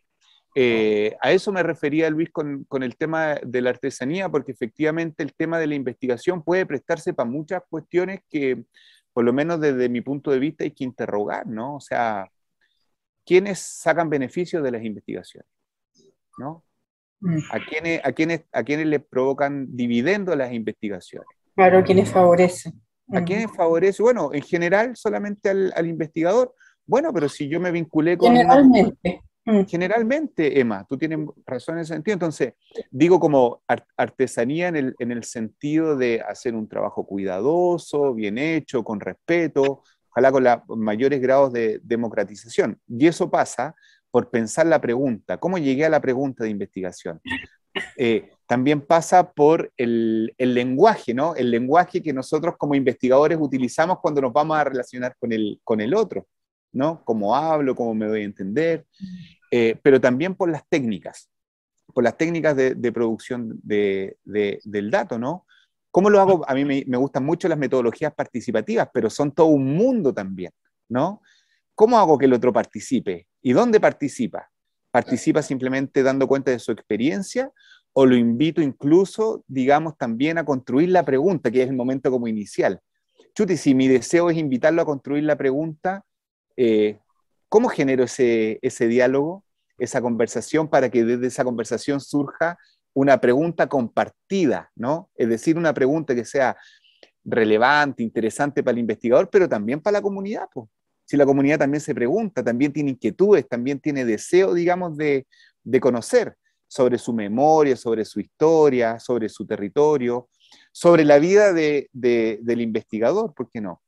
eh, a eso me refería Luis con, con, el tema de la artesanía, porque efectivamente el tema de la investigación puede prestarse para muchas cuestiones que, por lo menos desde mi punto de vista, hay que interrogar, ¿no? O sea, ¿quiénes sacan beneficios de las investigaciones? Mm. ¿A quiénes, a a quiénes les provocan dividendo las investigaciones? Claro, ¿quiénes favorecen? ¿A quién favorece? Bueno, en general solamente al, investigador. Bueno, pero si yo me vinculé con... Generalmente. Generalmente, Emma, tú tienes razón en ese sentido. Entonces, digo como artesanía en el, en el sentido de hacer un trabajo cuidadoso, bien hecho, con respeto, ojalá con los mayores grados de democratización. Y eso pasa por pensar la pregunta, cómo llegué a la pregunta de investigación, eh, también pasa por el, lenguaje, ¿no? El lenguaje que nosotros como investigadores utilizamos cuando nos vamos a relacionar con el, con el otro, ¿no? Cómo hablo, cómo me voy a entender, eh, pero también por las técnicas, por las técnicas de, producción del dato, ¿no? ¿Cómo lo hago? A mí me, me, gustan mucho las metodologías participativas, pero son todo un mundo también, ¿no? ¿Cómo hago que el otro participe? ¿Y dónde participa? ¿Participa simplemente dando cuenta de su experiencia o lo invito incluso, digamos, también a construir la pregunta, que es el momento como inicial? Chuti, si mi deseo es invitarlo a construir la pregunta, eh, ¿cómo genero ese, ese diálogo, esa conversación, para que desde esa conversación surja una pregunta compartida, ¿no? Es decir, una pregunta que sea relevante, interesante para el investigador, pero también para la comunidad, pues, si la comunidad también se pregunta, también tiene inquietudes, también tiene deseo, digamos, de, conocer sobre su memoria, sobre su historia, sobre su territorio, sobre la vida del investigador, ¿por qué no?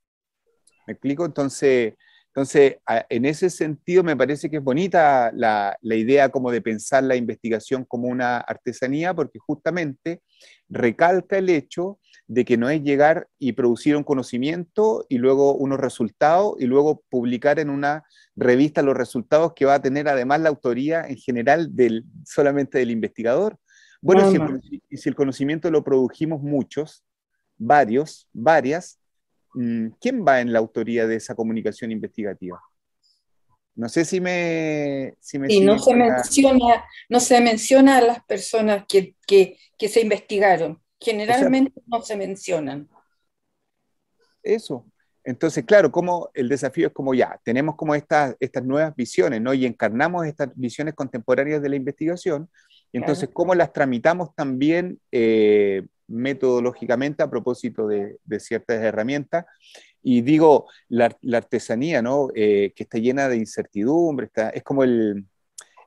¿Me explico? Entonces, entonces, en ese sentido me parece que es bonita la, idea como de pensar la investigación como una artesanía, porque justamente recalca el hecho de que no es llegar y producir un conocimiento y luego unos resultados y luego publicar en una revista los resultados que va a tener además la autoría en general del, solamente del investigador. Bueno, Si, si el conocimiento lo produjimos muchos, varios, varias, Mm, ¿quién va en la autoría de esa comunicación investigativa? No sé si me... Si me sí, no se, menciona, no se menciona a las personas que, que, que se investigaron. Generalmente no se mencionan. Eso. Entonces, claro, como el desafío es como ya, tenemos como estas, estas nuevas visiones, ¿no? Y encarnamos estas visiones contemporáneas de la investigación, entonces, ¿cómo las tramitamos también eh, metodológicamente a propósito de, ciertas herramientas? Y digo, la, artesanía, ¿no? Eh, que está llena de incertidumbre, es como el,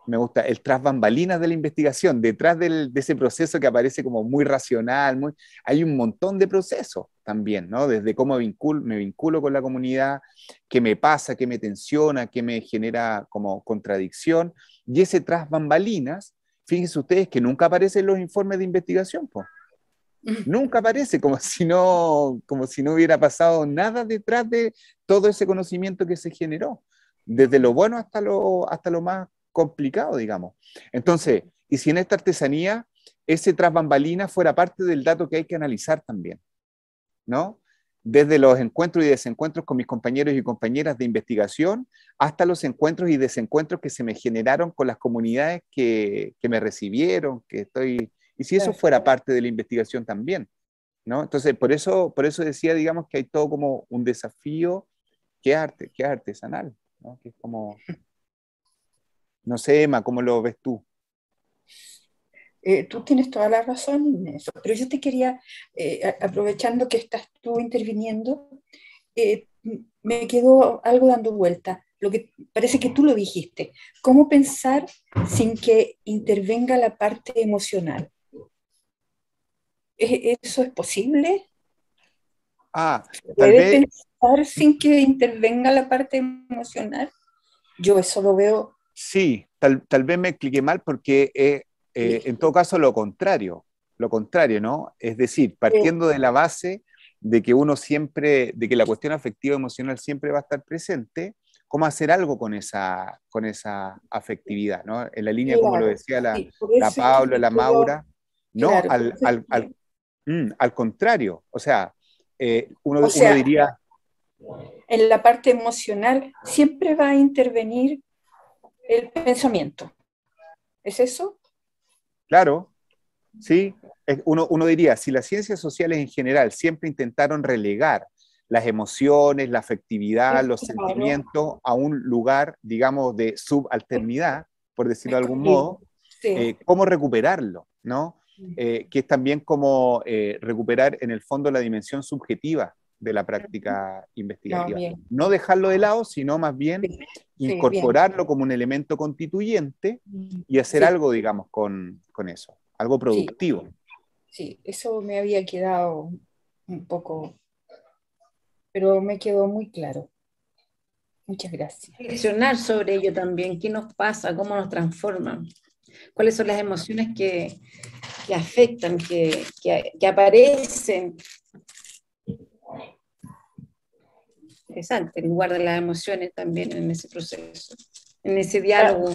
me gusta, el tras bambalinas de la investigación, detrás de ese proceso que aparece como muy racional, hay un montón de procesos también, ¿no? Desde cómo me vinculo con la comunidad, qué me pasa, qué me tensiona, qué me genera como contradicción, y ese tras bambalinas fíjense ustedes que nunca aparecen los informes de investigación, pues, Nunca aparece, como si, no, como si no hubiera pasado nada detrás de todo ese conocimiento que se generó, desde lo bueno hasta lo, hasta lo más complicado, digamos. Entonces, y si en esta artesanía ese tras fuera parte del dato que hay que analizar también, ¿no? desde los encuentros y desencuentros con mis compañeros y compañeras de investigación hasta los encuentros y desencuentros que se me generaron con las comunidades que, me recibieron, que estoy... Y si eso fuera parte de la investigación también, ¿no? Entonces, por eso, por eso decía, digamos, que hay todo como un desafío que arte, que artesanal, ¿no? Que es como... No sé, Emma, ¿cómo lo ves tú? Eh, tú tienes toda la razón en eso, pero yo te quería, eh, aprovechando que estás tú interviniendo, eh, me quedó algo dando vuelta, lo que parece que tú lo dijiste, cómo pensar sin que intervenga la parte emocional. ¿E-, ¿Eso es posible? Ah, tal vez... pensar sin que intervenga la parte emocional? Yo eso lo veo. Sí, tal, tal vez me expliqué mal porque eh, en todo caso, lo contrario, lo contrario, ¿no? Es decir, partiendo de la base de que uno siempre, de que la cuestión afectiva emocional siempre va a estar presente, cómo hacer algo con esa, con esa afectividad, ¿no? En la línea, como lo decía la, Pablo la Maura, no, mm, al, contrario, o sea, eh, uno, diría... En la parte emocional siempre va a intervenir el pensamiento, ¿es eso? Claro, sí. Uno, diría, si las ciencias sociales en general siempre intentaron relegar las emociones, la afectividad, los sentimientos a un lugar, digamos, de subalternidad, por decirlo de algún modo, eh, ¿cómo recuperarlo? ¿no? Eh, que es también como eh, recuperar en el fondo la dimensión subjetiva de la práctica investigativa. No, dejarlo de lado, sino más bien incorporarlo como un elemento constituyente y hacer algo, digamos, con, eso, algo productivo. Sí. eso me había quedado un poco, pero me quedó muy claro. Muchas gracias. Reflexionar sobre ello también, qué nos pasa, cómo nos transforman, cuáles son las emociones que, que afectan, que, que aparecen en lugar de las emociones también en ese proceso, en ese diálogo.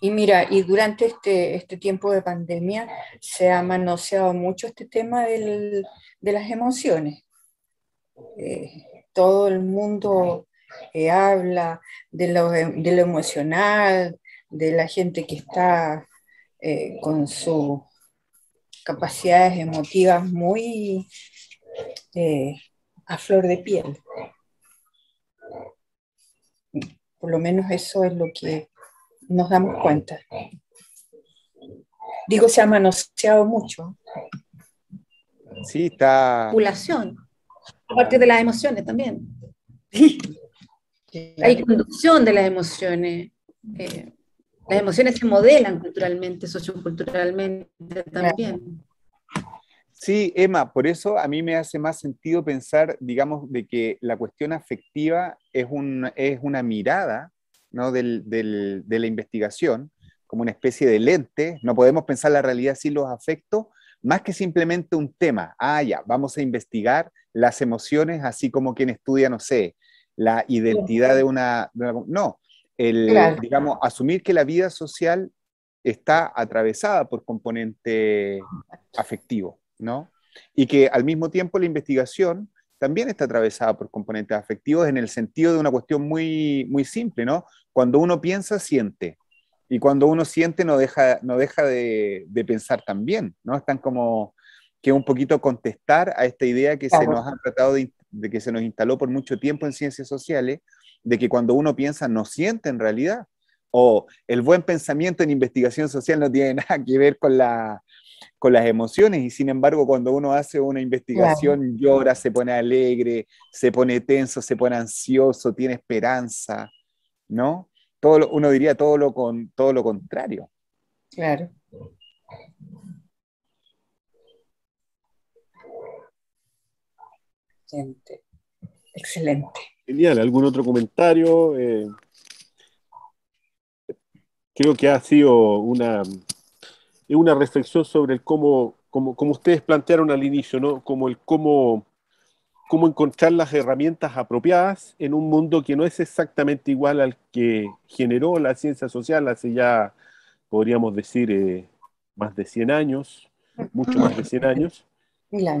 Y mira, y durante este, este tiempo de pandemia se ha manoseado mucho este tema del, de las emociones. Eh, todo el mundo eh, habla de lo, emocional, de la gente que está eh, con sus capacidades emotivas muy eh, a flor de piel. Por lo menos eso es lo que nos damos cuenta. Digo, se ha manoseado mucho. Sí, está. Aparte de las emociones también. Hay conducción de las emociones. Eh, las emociones se modelan culturalmente, socioculturalmente también. Sí, Emma, por eso a mí me hace más sentido pensar, digamos, de que la cuestión afectiva es, es una mirada ¿no? del, de la investigación, como una especie de lente. No podemos pensar la realidad sin los afectos, más que simplemente un tema. Ah, ya, vamos a investigar las emociones, así como quien estudia, no sé, la identidad de una... no, el, digamos, asumir que la vida social está atravesada por componente afectivo. ¿no? Y que al mismo tiempo la investigación también está atravesada por componentes afectivos en el sentido de una cuestión muy, muy simple, ¿no? Cuando uno piensa, siente. Y cuando uno siente, no deja, no deja de, pensar también, ¿no? Están como que un poquito contestar a esta idea que se nos ha tratado de, de, que se nos instaló por mucho tiempo en ciencias sociales, de que cuando uno piensa, no siente en realidad. O el buen pensamiento en investigación social no tiene nada que ver con la, con las emociones y sin embargo cuando uno hace una investigación llora, se pone alegre, se pone tenso, se pone ansioso, tiene esperanza, ¿no? Todo uno diría todo lo, con, todo lo contrario. Claro. Excelente. Excelente. Genial, ¿algún otro comentario? Eh, creo que ha sido una es una reflexión sobre el cómo, como, ustedes plantearon al inicio, ¿no? Como el cómo, cómo encontrar las herramientas apropiadas en un mundo que no es exactamente igual al que generó la ciencia social hace ya, podríamos decir, eh, más de 100 años, mucho más de 100 años.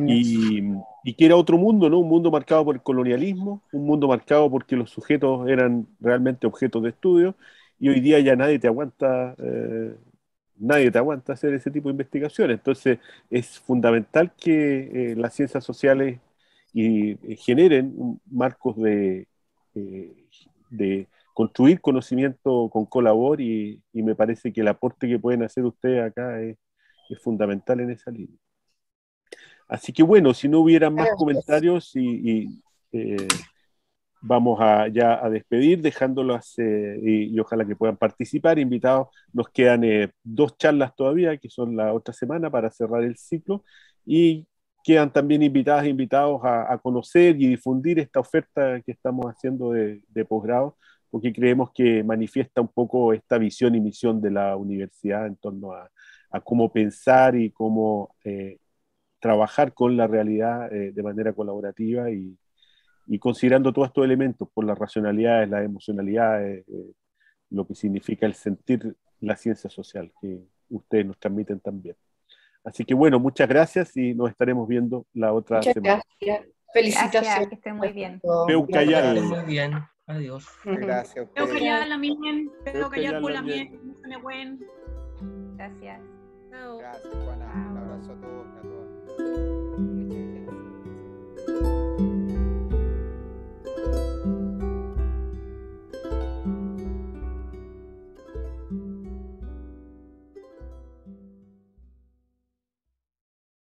Y, que era otro mundo, ¿no? Un mundo marcado por el colonialismo, un mundo marcado porque los sujetos eran realmente objetos de estudio, y hoy día ya nadie te aguanta eh, nadie te aguanta hacer ese tipo de investigaciones, Entonces, es fundamental que eh, las ciencias sociales y, eh, generen marcos de, eh, de, construir conocimiento con colabor y, me parece que el aporte que pueden hacer ustedes acá es, fundamental en esa línea. Así que bueno, si no hubiera más comentarios y vamos a, ya a despedir, dejándolas eh, y, ojalá que puedan participar. Invitados, nos quedan eh, dos charlas todavía, que son la otra semana para cerrar el ciclo, y quedan también invitadas e invitados a, conocer y difundir esta oferta que estamos haciendo de, posgrado, porque creemos que manifiesta un poco esta visión y misión de la universidad en torno a, cómo pensar y cómo eh, trabajar con la realidad de manera colaborativa y y considerando todos estos elementos por las racionalidades, las emocionalidades, eh, lo que significa el sentir la ciencia social que ustedes nos transmiten también. Así que bueno, muchas gracias y nos estaremos viendo la otra muchas semana. Gracias. Felicitaciones. que estén muy bien. Peucayal. Muy bien. Adiós. Gracias. Peucayal, la mien. por la mien. Gracias. Gracias, Juana. Un abrazo a todos y a todas.